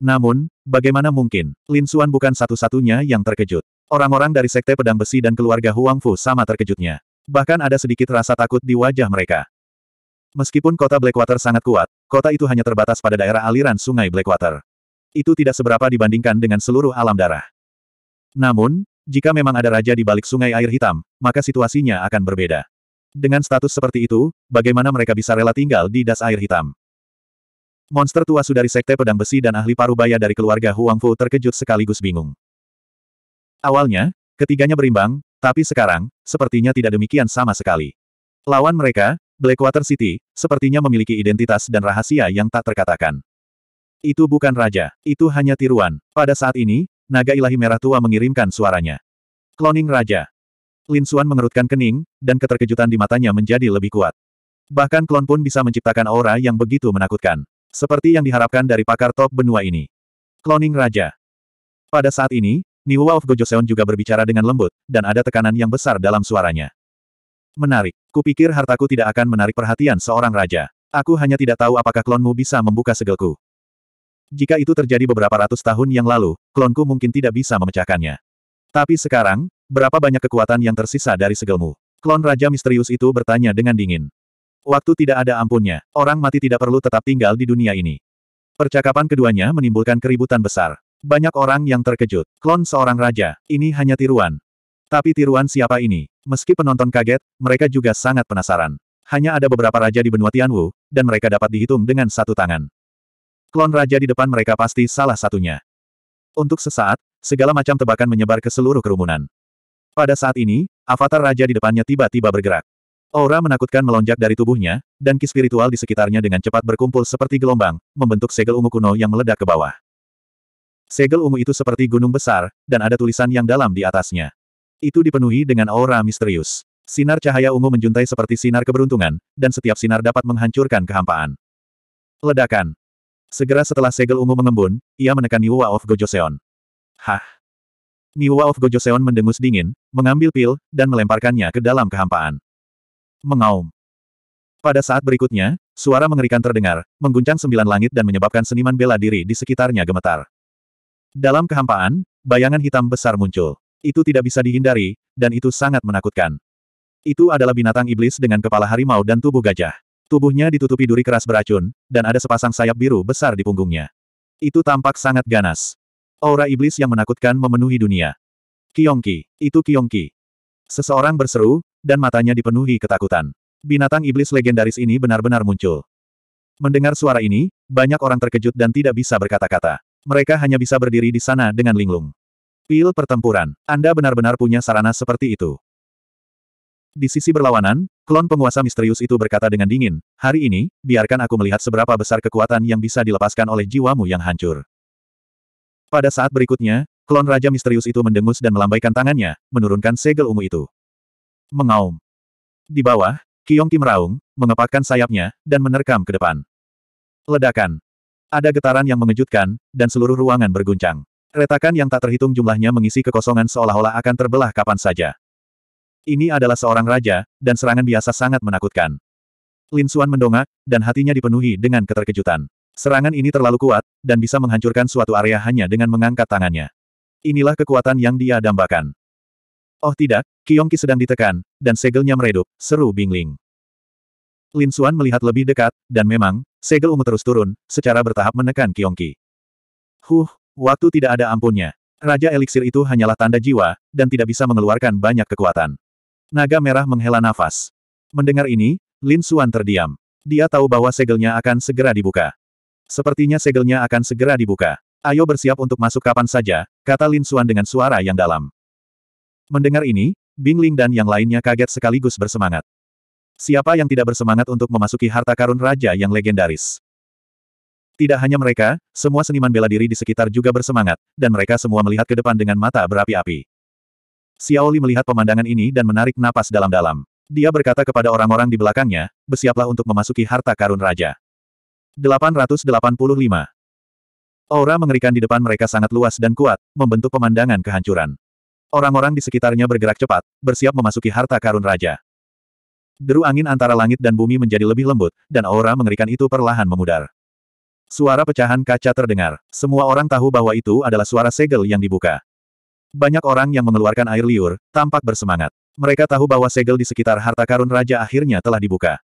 Namun, bagaimana mungkin, Lin Xuan bukan satu-satunya yang terkejut. Orang-orang dari Sekte Pedang Besi dan keluarga Huang Fu sama terkejutnya. Bahkan ada sedikit rasa takut di wajah mereka. Meskipun kota Blackwater sangat kuat, kota itu hanya terbatas pada daerah aliran sungai Blackwater. Itu tidak seberapa dibandingkan dengan seluruh alam darah. Namun, jika memang ada raja di balik sungai air hitam, maka situasinya akan berbeda. Dengan status seperti itu, bagaimana mereka bisa rela tinggal di das air hitam? Monster tua sudah Sekte Pedang Besi dan ahli parubaya dari keluarga Huangfu terkejut sekaligus bingung. Awalnya, ketiganya berimbang, tapi sekarang, sepertinya tidak demikian sama sekali. Lawan mereka, Blackwater City, sepertinya memiliki identitas dan rahasia yang tak terkatakan. Itu bukan raja, itu hanya tiruan. Pada saat ini, naga ilahi merah tua mengirimkan suaranya. Cloning raja. Lin Xuan mengerutkan kening, dan keterkejutan di matanya menjadi lebih kuat. Bahkan klon pun bisa menciptakan aura yang begitu menakutkan. Seperti yang diharapkan dari pakar top benua ini. Cloning Raja Pada saat ini, Niwa of Gojoseon juga berbicara dengan lembut, dan ada tekanan yang besar dalam suaranya. Menarik. Kupikir hartaku tidak akan menarik perhatian seorang raja. Aku hanya tidak tahu apakah klonmu bisa membuka segelku. Jika itu terjadi beberapa ratus tahun yang lalu, klonku mungkin tidak bisa memecahkannya. Tapi sekarang, berapa banyak kekuatan yang tersisa dari segelmu? Klon Raja Misterius itu bertanya dengan dingin. Waktu tidak ada ampunnya. Orang mati tidak perlu tetap tinggal di dunia ini. Percakapan keduanya menimbulkan keributan besar. Banyak orang yang terkejut. Klon seorang raja. Ini hanya tiruan. Tapi tiruan siapa ini? Meski penonton kaget, mereka juga sangat penasaran. Hanya ada beberapa raja di benua Tianwu, dan mereka dapat dihitung dengan satu tangan. Klon raja di depan mereka pasti salah satunya. Untuk sesaat, segala macam tebakan menyebar ke seluruh kerumunan. Pada saat ini, avatar raja di depannya tiba-tiba bergerak. Aura menakutkan melonjak dari tubuhnya, dan ki spiritual di sekitarnya dengan cepat berkumpul seperti gelombang, membentuk segel ungu kuno yang meledak ke bawah. Segel ungu itu seperti gunung besar, dan ada tulisan yang dalam di atasnya. Itu dipenuhi dengan aura misterius. Sinar cahaya ungu menjuntai seperti sinar keberuntungan, dan setiap sinar dapat menghancurkan kehampaan. Ledakan. Segera setelah segel ungu mengembun, ia menekan Niwa of Gojoseon. Hah. Niwa of Gojoseon mendengus dingin, mengambil pil, dan melemparkannya ke dalam kehampaan. Mengaum. Pada saat berikutnya, suara mengerikan terdengar, mengguncang sembilan langit dan menyebabkan seniman bela diri di sekitarnya gemetar. Dalam kehampaan, bayangan hitam besar muncul. Itu tidak bisa dihindari, dan itu sangat menakutkan. Itu adalah binatang iblis dengan kepala harimau dan tubuh gajah. Tubuhnya ditutupi duri keras beracun, dan ada sepasang sayap biru besar di punggungnya. Itu tampak sangat ganas. Aura iblis yang menakutkan memenuhi dunia. Kiongki, itu Kiongki. Seseorang berseru, dan matanya dipenuhi ketakutan. Binatang iblis legendaris ini benar-benar muncul. Mendengar suara ini, banyak orang terkejut dan tidak bisa berkata-kata. Mereka hanya bisa berdiri di sana dengan linglung. Pil pertempuran, Anda benar-benar punya sarana seperti itu. Di sisi berlawanan, klon penguasa misterius itu berkata dengan dingin, hari ini, biarkan aku melihat seberapa besar kekuatan yang bisa dilepaskan oleh jiwamu yang hancur. Pada saat berikutnya, klon raja misterius itu mendengus dan melambaikan tangannya, menurunkan segel ungu itu mengaum. Di bawah, Kiong Kim Raung, mengepakkan sayapnya, dan menerkam ke depan. Ledakan. Ada getaran yang mengejutkan, dan seluruh ruangan berguncang. Retakan yang tak terhitung jumlahnya mengisi kekosongan seolah-olah akan terbelah kapan saja. Ini adalah seorang raja, dan serangan biasa sangat menakutkan. Lin Xuan mendongak, dan hatinya dipenuhi dengan keterkejutan. Serangan ini terlalu kuat, dan bisa menghancurkan suatu area hanya dengan mengangkat tangannya. Inilah kekuatan yang dia dambakan. Oh tidak, Kyongki sedang ditekan, dan segelnya meredup, seru Bingling. Lin Xuan melihat lebih dekat, dan memang, segel ungu terus turun, secara bertahap menekan Kyongki. Huh, waktu tidak ada ampunnya. Raja eliksir itu hanyalah tanda jiwa, dan tidak bisa mengeluarkan banyak kekuatan. Naga merah menghela nafas. Mendengar ini, Lin Xuan terdiam. Dia tahu bahwa segelnya akan segera dibuka. Sepertinya segelnya akan segera dibuka. Ayo bersiap untuk masuk kapan saja, kata Lin Xuan dengan suara yang dalam. Mendengar ini, Bingling dan yang lainnya kaget sekaligus bersemangat. Siapa yang tidak bersemangat untuk memasuki harta karun raja yang legendaris? Tidak hanya mereka, semua seniman bela diri di sekitar juga bersemangat, dan mereka semua melihat ke depan dengan mata berapi-api. Xiaoli melihat pemandangan ini dan menarik napas dalam-dalam. Dia berkata kepada orang-orang di belakangnya, bersiaplah untuk memasuki harta karun raja. 885. Aura mengerikan di depan mereka sangat luas dan kuat, membentuk pemandangan kehancuran. Orang-orang di sekitarnya bergerak cepat, bersiap memasuki harta karun raja. Deru angin antara langit dan bumi menjadi lebih lembut, dan aura mengerikan itu perlahan memudar. Suara pecahan kaca terdengar. Semua orang tahu bahwa itu adalah suara segel yang dibuka. Banyak orang yang mengeluarkan air liur, tampak bersemangat. Mereka tahu bahwa segel di sekitar harta karun raja akhirnya telah dibuka.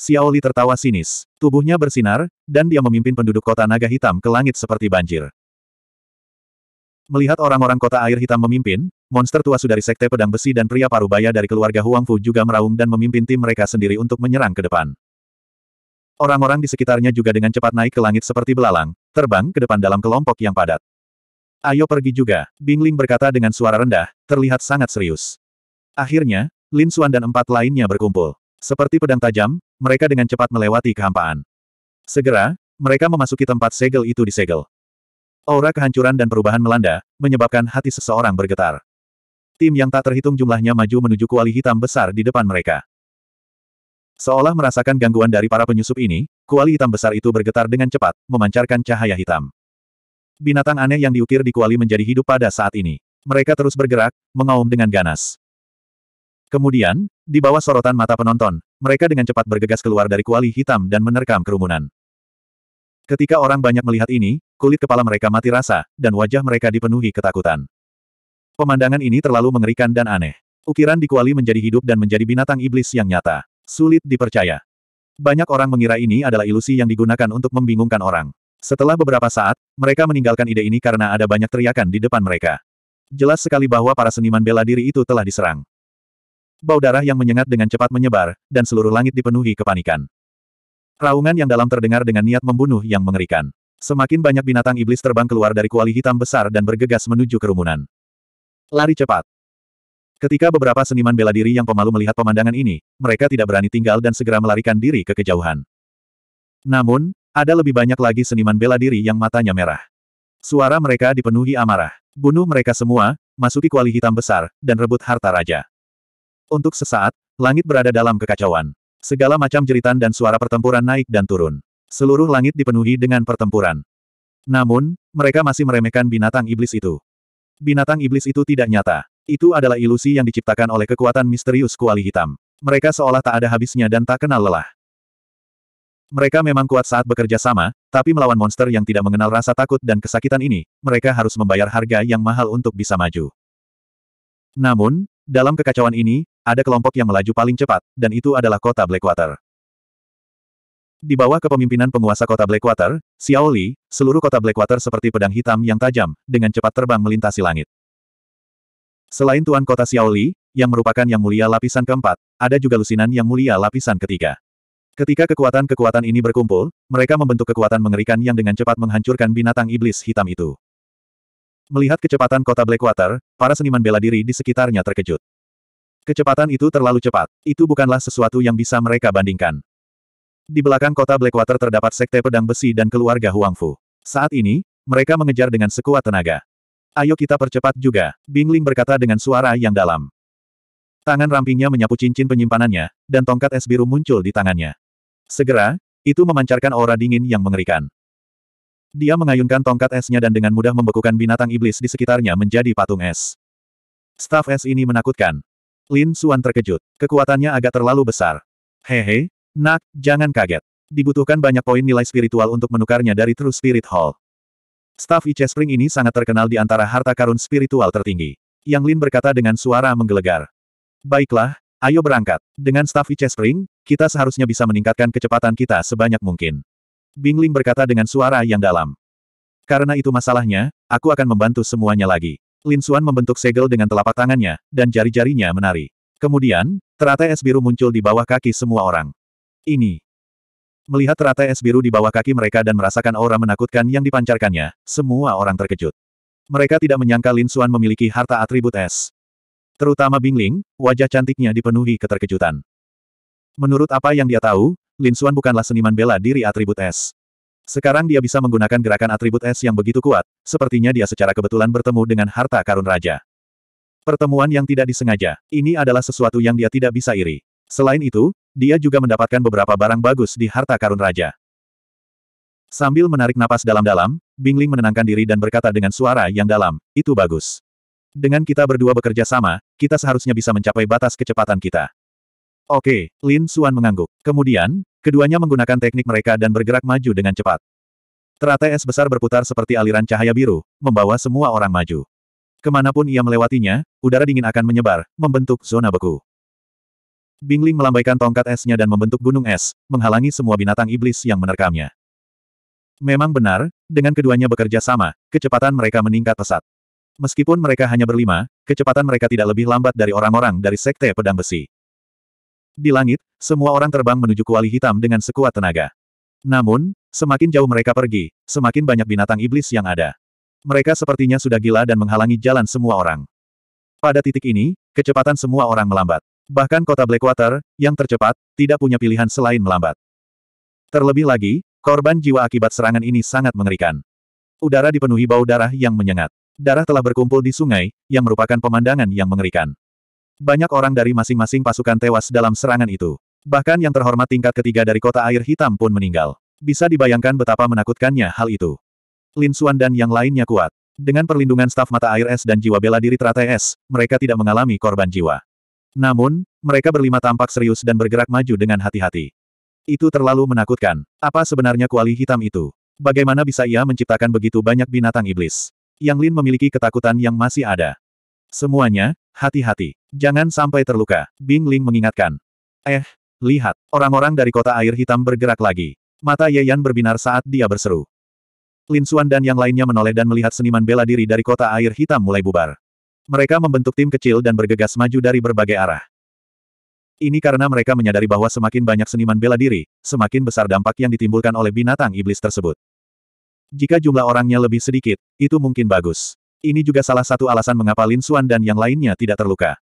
Xiaoli tertawa sinis. Tubuhnya bersinar, dan dia memimpin penduduk kota naga hitam ke langit seperti banjir. Melihat orang-orang kota air hitam memimpin, monster tua dari Sekte Pedang Besi dan pria parubaya dari keluarga Huang Fu juga meraung dan memimpin tim mereka sendiri untuk menyerang ke depan. Orang-orang di sekitarnya juga dengan cepat naik ke langit seperti belalang, terbang ke depan dalam kelompok yang padat. Ayo pergi juga, Bingling berkata dengan suara rendah, terlihat sangat serius. Akhirnya, Lin Xuan dan empat lainnya berkumpul. Seperti pedang tajam, mereka dengan cepat melewati kehampaan. Segera, mereka memasuki tempat segel itu disegel. Aura kehancuran dan perubahan melanda, menyebabkan hati seseorang bergetar. Tim yang tak terhitung jumlahnya maju menuju kuali hitam besar di depan mereka. Seolah merasakan gangguan dari para penyusup ini, kuali hitam besar itu bergetar dengan cepat, memancarkan cahaya hitam. Binatang aneh yang diukir di kuali menjadi hidup pada saat ini. Mereka terus bergerak, mengaum dengan ganas. Kemudian, di bawah sorotan mata penonton, mereka dengan cepat bergegas keluar dari kuali hitam dan menerkam kerumunan. Ketika orang banyak melihat ini, kulit kepala mereka mati rasa, dan wajah mereka dipenuhi ketakutan. Pemandangan ini terlalu mengerikan dan aneh. Ukiran di kuali menjadi hidup dan menjadi binatang iblis yang nyata. Sulit dipercaya. Banyak orang mengira ini adalah ilusi yang digunakan untuk membingungkan orang. Setelah beberapa saat, mereka meninggalkan ide ini karena ada banyak teriakan di depan mereka. Jelas sekali bahwa para seniman bela diri itu telah diserang. Bau darah yang menyengat dengan cepat menyebar, dan seluruh langit dipenuhi kepanikan. Raungan yang dalam terdengar dengan niat membunuh yang mengerikan. Semakin banyak binatang iblis terbang keluar dari kuali hitam besar dan bergegas menuju kerumunan. Lari cepat. Ketika beberapa seniman bela diri yang pemalu melihat pemandangan ini, mereka tidak berani tinggal dan segera melarikan diri ke kejauhan. Namun, ada lebih banyak lagi seniman bela diri yang matanya merah. Suara mereka dipenuhi amarah. Bunuh mereka semua, masuki kuali hitam besar, dan rebut harta raja. Untuk sesaat, langit berada dalam kekacauan. Segala macam jeritan dan suara pertempuran naik dan turun. Seluruh langit dipenuhi dengan pertempuran. Namun, mereka masih meremehkan binatang iblis itu. Binatang iblis itu tidak nyata. Itu adalah ilusi yang diciptakan oleh kekuatan misterius kuali hitam. Mereka seolah tak ada habisnya dan tak kenal lelah. Mereka memang kuat saat bekerja sama, tapi melawan monster yang tidak mengenal rasa takut dan kesakitan ini, mereka harus membayar harga yang mahal untuk bisa maju. Namun, dalam kekacauan ini, ada kelompok yang melaju paling cepat, dan itu adalah kota Blackwater. Di bawah kepemimpinan penguasa kota Blackwater, Xiao Li, seluruh kota Blackwater seperti pedang hitam yang tajam, dengan cepat terbang melintasi langit. Selain Tuan Kota Xiao Li, yang merupakan Yang Mulia lapisan keempat, ada juga lusinan Yang Mulia lapisan ketiga. Ketika kekuatan-kekuatan ini berkumpul, mereka membentuk kekuatan mengerikan yang dengan cepat menghancurkan binatang iblis hitam itu. Melihat kecepatan kota Blackwater, para seniman bela diri di sekitarnya terkejut. Kecepatan itu terlalu cepat. Itu bukanlah sesuatu yang bisa mereka bandingkan. Di belakang kota Blackwater terdapat sekte pedang besi dan keluarga Huangfu. Saat ini, mereka mengejar dengan sekuat tenaga. Ayo kita percepat juga, Bingling berkata dengan suara yang dalam. Tangan rampingnya menyapu cincin penyimpanannya, dan tongkat es biru muncul di tangannya. Segera, itu memancarkan aura dingin yang mengerikan. Dia mengayunkan tongkat esnya dan dengan mudah membekukan binatang iblis di sekitarnya menjadi patung es. Staf es ini menakutkan, Lin Suan terkejut. Kekuatannya agak terlalu besar. Hehe, nak, jangan kaget. Dibutuhkan banyak poin nilai spiritual untuk menukarnya dari True Spirit Hall. Staff Ice Spring ini sangat terkenal di antara harta karun spiritual tertinggi. Yang Lin berkata dengan suara menggelegar. Baiklah, ayo berangkat. Dengan staff Ice Spring, kita seharusnya bisa meningkatkan kecepatan kita sebanyak mungkin. Bing Bingling berkata dengan suara yang dalam. Karena itu masalahnya, aku akan membantu semuanya lagi. Lin Xuan membentuk segel dengan telapak tangannya, dan jari-jarinya menari. Kemudian, teratai es biru muncul di bawah kaki semua orang. Ini. Melihat teratai es biru di bawah kaki mereka dan merasakan aura menakutkan yang dipancarkannya, semua orang terkejut. Mereka tidak menyangka Lin Xuan memiliki harta atribut es. Terutama Bingling, wajah cantiknya dipenuhi keterkejutan. Menurut apa yang dia tahu, Lin Xuan bukanlah seniman bela diri atribut es. Sekarang dia bisa menggunakan gerakan atribut es yang begitu kuat, sepertinya dia secara kebetulan bertemu dengan harta karun raja. Pertemuan yang tidak disengaja, ini adalah sesuatu yang dia tidak bisa iri. Selain itu, dia juga mendapatkan beberapa barang bagus di harta karun raja. Sambil menarik napas dalam-dalam, Bingling menenangkan diri dan berkata dengan suara yang dalam, itu bagus. Dengan kita berdua bekerja sama, kita seharusnya bisa mencapai batas kecepatan kita. Oke, Lin Suan mengangguk. Kemudian, Keduanya menggunakan teknik mereka dan bergerak maju dengan cepat. Teratai es besar berputar seperti aliran cahaya biru, membawa semua orang maju. Kemanapun ia melewatinya, udara dingin akan menyebar, membentuk zona beku. Bingling melambaikan tongkat esnya dan membentuk gunung es, menghalangi semua binatang iblis yang menerkamnya. Memang benar, dengan keduanya bekerja sama, kecepatan mereka meningkat pesat. Meskipun mereka hanya berlima, kecepatan mereka tidak lebih lambat dari orang-orang dari Sekte Pedang Besi. Di langit, semua orang terbang menuju kuali hitam dengan sekuat tenaga. Namun, semakin jauh mereka pergi, semakin banyak binatang iblis yang ada. Mereka sepertinya sudah gila dan menghalangi jalan semua orang. Pada titik ini, kecepatan semua orang melambat. Bahkan kota Blackwater, yang tercepat, tidak punya pilihan selain melambat. Terlebih lagi, korban jiwa akibat serangan ini sangat mengerikan. Udara dipenuhi bau darah yang menyengat. Darah telah berkumpul di sungai, yang merupakan pemandangan yang mengerikan. Banyak orang dari masing-masing pasukan tewas dalam serangan itu. Bahkan yang terhormat tingkat ketiga dari kota air hitam pun meninggal. Bisa dibayangkan betapa menakutkannya hal itu. Lin Xuan dan yang lainnya kuat. Dengan perlindungan staf mata air es dan jiwa bela diri teratai es, mereka tidak mengalami korban jiwa. Namun, mereka berlima tampak serius dan bergerak maju dengan hati-hati. Itu terlalu menakutkan. Apa sebenarnya kuali hitam itu? Bagaimana bisa ia menciptakan begitu banyak binatang iblis? Yang Lin memiliki ketakutan yang masih ada. Semuanya, Hati-hati, jangan sampai terluka, Bing Ling mengingatkan. Eh, lihat, orang-orang dari kota air hitam bergerak lagi. Mata Ye Yan berbinar saat dia berseru. Lin Xuan dan yang lainnya menoleh dan melihat seniman bela diri dari kota air hitam mulai bubar. Mereka membentuk tim kecil dan bergegas maju dari berbagai arah. Ini karena mereka menyadari bahwa semakin banyak seniman bela diri, semakin besar dampak yang ditimbulkan oleh binatang iblis tersebut. Jika jumlah orangnya lebih sedikit, itu mungkin bagus. Ini juga salah satu alasan mengapa Lin Xuan dan yang lainnya tidak terluka.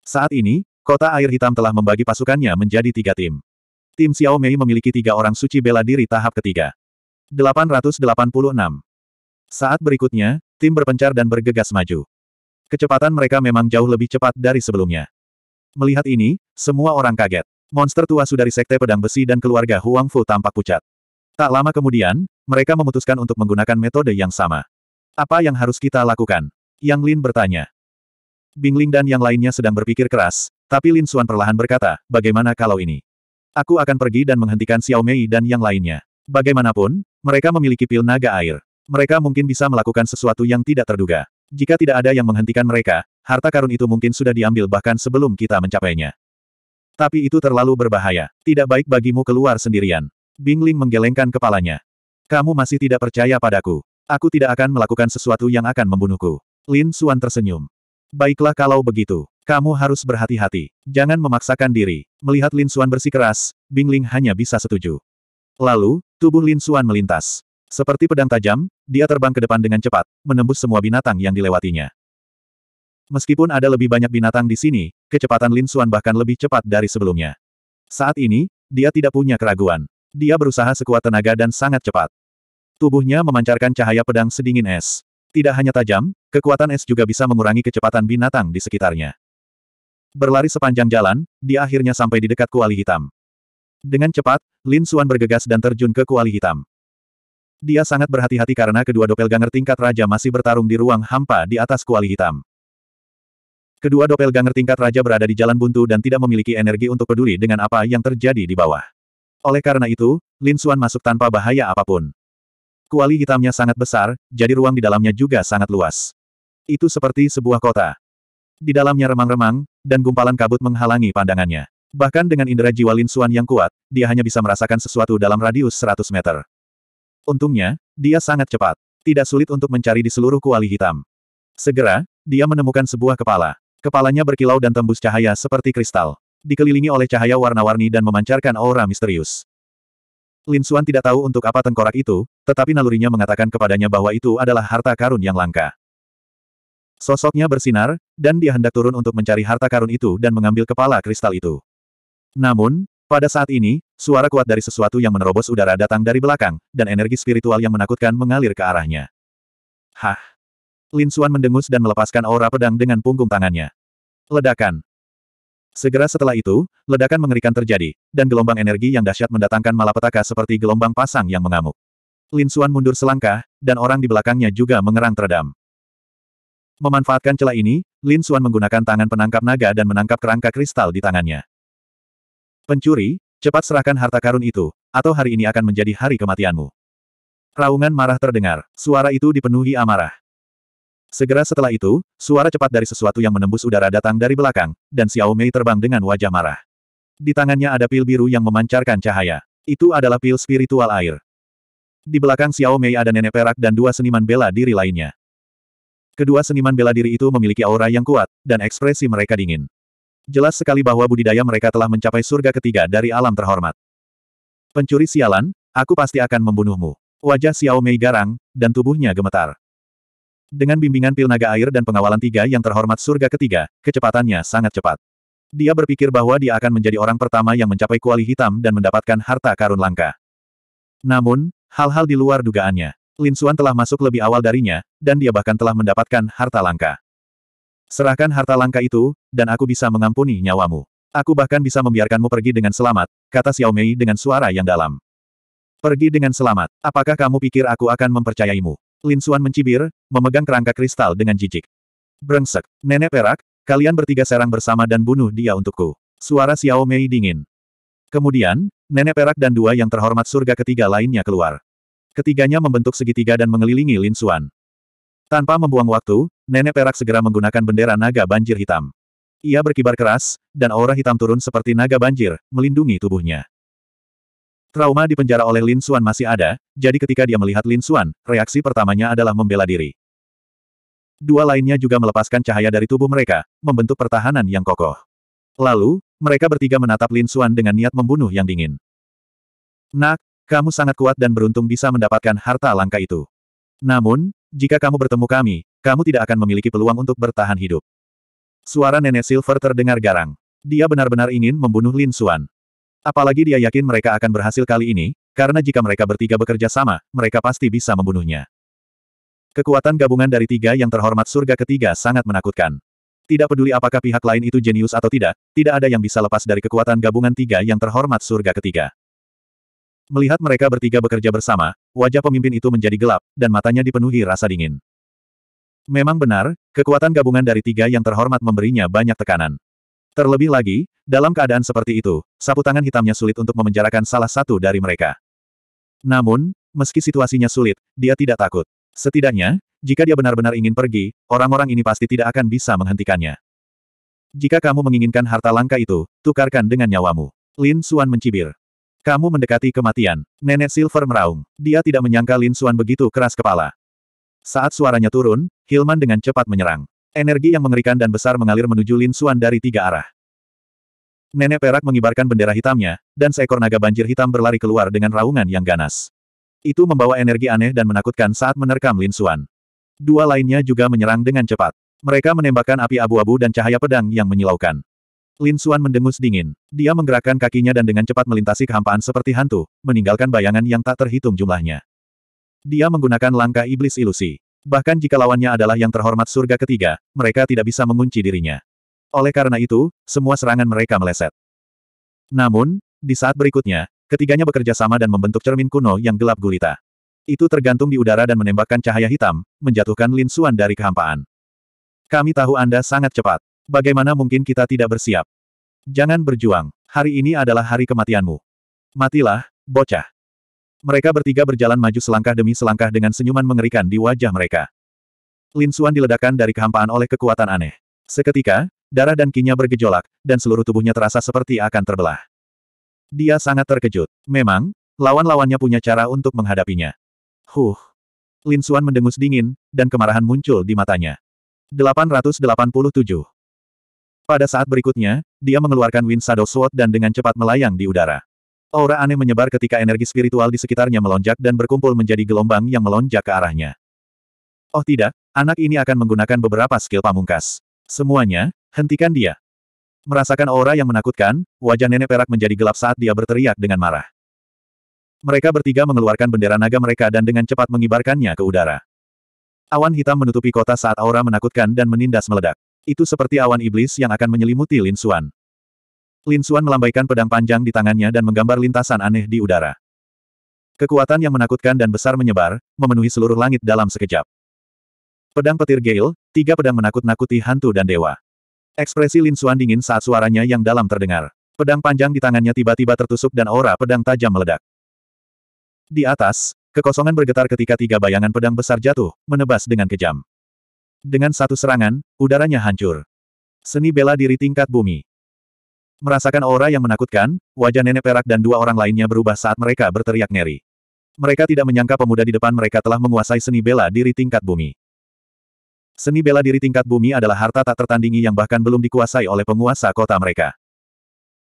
Saat ini, Kota Air Hitam telah membagi pasukannya menjadi tiga tim. Tim Xiao Mei memiliki tiga orang suci bela diri tahap ketiga. 886. Saat berikutnya, tim berpencar dan bergegas maju. Kecepatan mereka memang jauh lebih cepat dari sebelumnya. Melihat ini, semua orang kaget. Monster tua dari Sekte Pedang Besi dan keluarga Huang Fu tampak pucat. Tak lama kemudian, mereka memutuskan untuk menggunakan metode yang sama. Apa yang harus kita lakukan? Yang Lin bertanya. Bing Ling dan yang lainnya sedang berpikir keras, tapi Lin Xuan perlahan berkata, bagaimana kalau ini? Aku akan pergi dan menghentikan Xiao Mei dan yang lainnya. Bagaimanapun, mereka memiliki pil naga air. Mereka mungkin bisa melakukan sesuatu yang tidak terduga. Jika tidak ada yang menghentikan mereka, harta karun itu mungkin sudah diambil bahkan sebelum kita mencapainya. Tapi itu terlalu berbahaya. Tidak baik bagimu keluar sendirian. Bing Ling menggelengkan kepalanya. Kamu masih tidak percaya padaku. Aku tidak akan melakukan sesuatu yang akan membunuhku. Lin Suan tersenyum. Baiklah kalau begitu. Kamu harus berhati-hati. Jangan memaksakan diri. Melihat Lin Suan bersikeras, Bing Ling hanya bisa setuju. Lalu, tubuh Lin Suan melintas. Seperti pedang tajam, dia terbang ke depan dengan cepat, menembus semua binatang yang dilewatinya. Meskipun ada lebih banyak binatang di sini, kecepatan Lin Suan bahkan lebih cepat dari sebelumnya. Saat ini, dia tidak punya keraguan. Dia berusaha sekuat tenaga dan sangat cepat. Tubuhnya memancarkan cahaya pedang sedingin es. Tidak hanya tajam, kekuatan es juga bisa mengurangi kecepatan binatang di sekitarnya. Berlari sepanjang jalan, dia akhirnya sampai di dekat kuali hitam. Dengan cepat, Lin Xuan bergegas dan terjun ke kuali hitam. Dia sangat berhati-hati karena kedua doppelganger tingkat raja masih bertarung di ruang hampa di atas kuali hitam. Kedua doppelganger tingkat raja berada di jalan buntu dan tidak memiliki energi untuk peduli dengan apa yang terjadi di bawah. Oleh karena itu, Lin Xuan masuk tanpa bahaya apapun. Kuali hitamnya sangat besar, jadi ruang di dalamnya juga sangat luas. Itu seperti sebuah kota. Di dalamnya remang-remang, dan gumpalan kabut menghalangi pandangannya. Bahkan dengan indera jiwa Lin Xuan yang kuat, dia hanya bisa merasakan sesuatu dalam radius 100 meter. Untungnya, dia sangat cepat. Tidak sulit untuk mencari di seluruh kuali hitam. Segera, dia menemukan sebuah kepala. Kepalanya berkilau dan tembus cahaya seperti kristal. Dikelilingi oleh cahaya warna-warni dan memancarkan aura misterius. Lin Suan tidak tahu untuk apa tengkorak itu, tetapi nalurinya mengatakan kepadanya bahwa itu adalah harta karun yang langka. Sosoknya bersinar, dan dia hendak turun untuk mencari harta karun itu dan mengambil kepala kristal itu. Namun, pada saat ini, suara kuat dari sesuatu yang menerobos udara datang dari belakang, dan energi spiritual yang menakutkan mengalir ke arahnya. Hah! Lin Suan mendengus dan melepaskan aura pedang dengan punggung tangannya. Ledakan! Segera setelah itu, ledakan mengerikan terjadi, dan gelombang energi yang dahsyat mendatangkan malapetaka seperti gelombang pasang yang mengamuk. Lin Xuan mundur selangkah, dan orang di belakangnya juga mengerang teredam. Memanfaatkan celah ini, Lin Xuan menggunakan tangan penangkap naga dan menangkap kerangka kristal di tangannya. Pencuri, cepat serahkan harta karun itu, atau hari ini akan menjadi hari kematianmu. Raungan marah terdengar, suara itu dipenuhi amarah. Segera setelah itu, suara cepat dari sesuatu yang menembus udara datang dari belakang, dan Xiao Mei terbang dengan wajah marah. Di tangannya ada pil biru yang memancarkan cahaya. Itu adalah pil spiritual air. Di belakang Xiao Mei ada nenek perak dan dua seniman bela diri lainnya. Kedua seniman bela diri itu memiliki aura yang kuat, dan ekspresi mereka dingin. Jelas sekali bahwa budidaya mereka telah mencapai surga ketiga dari alam terhormat. Pencuri sialan, aku pasti akan membunuhmu. Wajah Xiao Mei garang, dan tubuhnya gemetar. Dengan bimbingan pil naga air dan pengawalan tiga yang terhormat surga ketiga, kecepatannya sangat cepat. Dia berpikir bahwa dia akan menjadi orang pertama yang mencapai kuali hitam dan mendapatkan harta karun langka. Namun, hal-hal di luar dugaannya. Lin Xuan telah masuk lebih awal darinya, dan dia bahkan telah mendapatkan harta langka. Serahkan harta langka itu, dan aku bisa mengampuni nyawamu. Aku bahkan bisa membiarkanmu pergi dengan selamat, kata Xiao Mei dengan suara yang dalam. Pergi dengan selamat. Apakah kamu pikir aku akan mempercayaimu? Lin Suan mencibir, memegang kerangka kristal dengan jijik. Brengsek, nenek perak, kalian bertiga serang bersama dan bunuh dia untukku. Suara Xiao Mei dingin. Kemudian, nenek perak dan dua yang terhormat surga ketiga lainnya keluar. Ketiganya membentuk segitiga dan mengelilingi Lin Suan. Tanpa membuang waktu, nenek perak segera menggunakan bendera naga banjir hitam. Ia berkibar keras, dan aura hitam turun seperti naga banjir, melindungi tubuhnya. Trauma di penjara oleh Lin Xuan masih ada, jadi ketika dia melihat Lin Xuan, reaksi pertamanya adalah membela diri. Dua lainnya juga melepaskan cahaya dari tubuh mereka, membentuk pertahanan yang kokoh. Lalu, mereka bertiga menatap Lin Xuan dengan niat membunuh yang dingin. Nak, kamu sangat kuat dan beruntung bisa mendapatkan harta langka itu. Namun, jika kamu bertemu kami, kamu tidak akan memiliki peluang untuk bertahan hidup. Suara nenek Silver terdengar garang. Dia benar-benar ingin membunuh Lin Xuan. Apalagi dia yakin mereka akan berhasil kali ini, karena jika mereka bertiga bekerja sama, mereka pasti bisa membunuhnya. Kekuatan gabungan dari tiga yang terhormat surga ketiga sangat menakutkan. Tidak peduli apakah pihak lain itu jenius atau tidak, tidak ada yang bisa lepas dari kekuatan gabungan tiga yang terhormat surga ketiga. Melihat mereka bertiga bekerja bersama, wajah pemimpin itu menjadi gelap, dan matanya dipenuhi rasa dingin. Memang benar, kekuatan gabungan dari tiga yang terhormat memberinya banyak tekanan. Terlebih lagi, dalam keadaan seperti itu, sapu tangan hitamnya sulit untuk memenjarakan salah satu dari mereka. Namun, meski situasinya sulit, dia tidak takut. Setidaknya, jika dia benar-benar ingin pergi, orang-orang ini pasti tidak akan bisa menghentikannya. Jika kamu menginginkan harta langka itu, tukarkan dengan nyawamu. Lin Suan mencibir. Kamu mendekati kematian. Nenek Silver meraung. Dia tidak menyangka Lin Suan begitu keras kepala. Saat suaranya turun, Hilman dengan cepat menyerang. Energi yang mengerikan dan besar mengalir menuju Lin Xuan dari tiga arah. Nenek Perak mengibarkan bendera hitamnya, dan seekor naga banjir hitam berlari keluar dengan raungan yang ganas. Itu membawa energi aneh dan menakutkan saat menerkam Lin Xuan. Dua lainnya juga menyerang dengan cepat. Mereka menembakkan api abu-abu dan cahaya pedang yang menyilaukan. Lin Xuan mendengus dingin. Dia menggerakkan kakinya dan dengan cepat melintasi kehampaan seperti hantu, meninggalkan bayangan yang tak terhitung jumlahnya. Dia menggunakan langkah iblis ilusi. Bahkan jika lawannya adalah yang terhormat surga ketiga, mereka tidak bisa mengunci dirinya. Oleh karena itu, semua serangan mereka meleset. Namun, di saat berikutnya, ketiganya bekerja sama dan membentuk cermin kuno yang gelap gulita. Itu tergantung di udara dan menembakkan cahaya hitam, menjatuhkan Lin Xuan dari kehampaan. Kami tahu Anda sangat cepat. Bagaimana mungkin kita tidak bersiap? Jangan berjuang. Hari ini adalah hari kematianmu. Matilah, bocah. Mereka bertiga berjalan maju selangkah demi selangkah dengan senyuman mengerikan di wajah mereka. Lin Xuan diledakkan dari kehampaan oleh kekuatan aneh. Seketika, darah dan kinya bergejolak, dan seluruh tubuhnya terasa seperti akan terbelah. Dia sangat terkejut. Memang, lawan-lawannya punya cara untuk menghadapinya. Huh. Lin Xuan mendengus dingin, dan kemarahan muncul di matanya. 887. Pada saat berikutnya, dia mengeluarkan Wind Shadow Sword dan dengan cepat melayang di udara. Aura aneh menyebar ketika energi spiritual di sekitarnya melonjak dan berkumpul menjadi gelombang yang melonjak ke arahnya. Oh tidak, anak ini akan menggunakan beberapa skill pamungkas. Semuanya, hentikan dia. Merasakan aura yang menakutkan, wajah nenek perak menjadi gelap saat dia berteriak dengan marah. Mereka bertiga mengeluarkan bendera naga mereka dan dengan cepat mengibarkannya ke udara. Awan hitam menutupi kota saat aura menakutkan dan menindas meledak. Itu seperti awan iblis yang akan menyelimuti Lin Suan. Lin Suan melambaikan pedang panjang di tangannya dan menggambar lintasan aneh di udara. Kekuatan yang menakutkan dan besar menyebar, memenuhi seluruh langit dalam sekejap. Pedang petir Gale, tiga pedang menakut-nakuti hantu dan dewa. Ekspresi Lin Suan dingin saat suaranya yang dalam terdengar. Pedang panjang di tangannya tiba-tiba tertusuk dan aura pedang tajam meledak. Di atas, kekosongan bergetar ketika tiga bayangan pedang besar jatuh, menebas dengan kejam. Dengan satu serangan, udaranya hancur. Seni bela diri tingkat bumi. Merasakan aura yang menakutkan, wajah nenek perak dan dua orang lainnya berubah saat mereka berteriak ngeri. Mereka tidak menyangka pemuda di depan mereka telah menguasai seni bela diri tingkat bumi. Seni bela diri tingkat bumi adalah harta tak tertandingi yang bahkan belum dikuasai oleh penguasa kota mereka.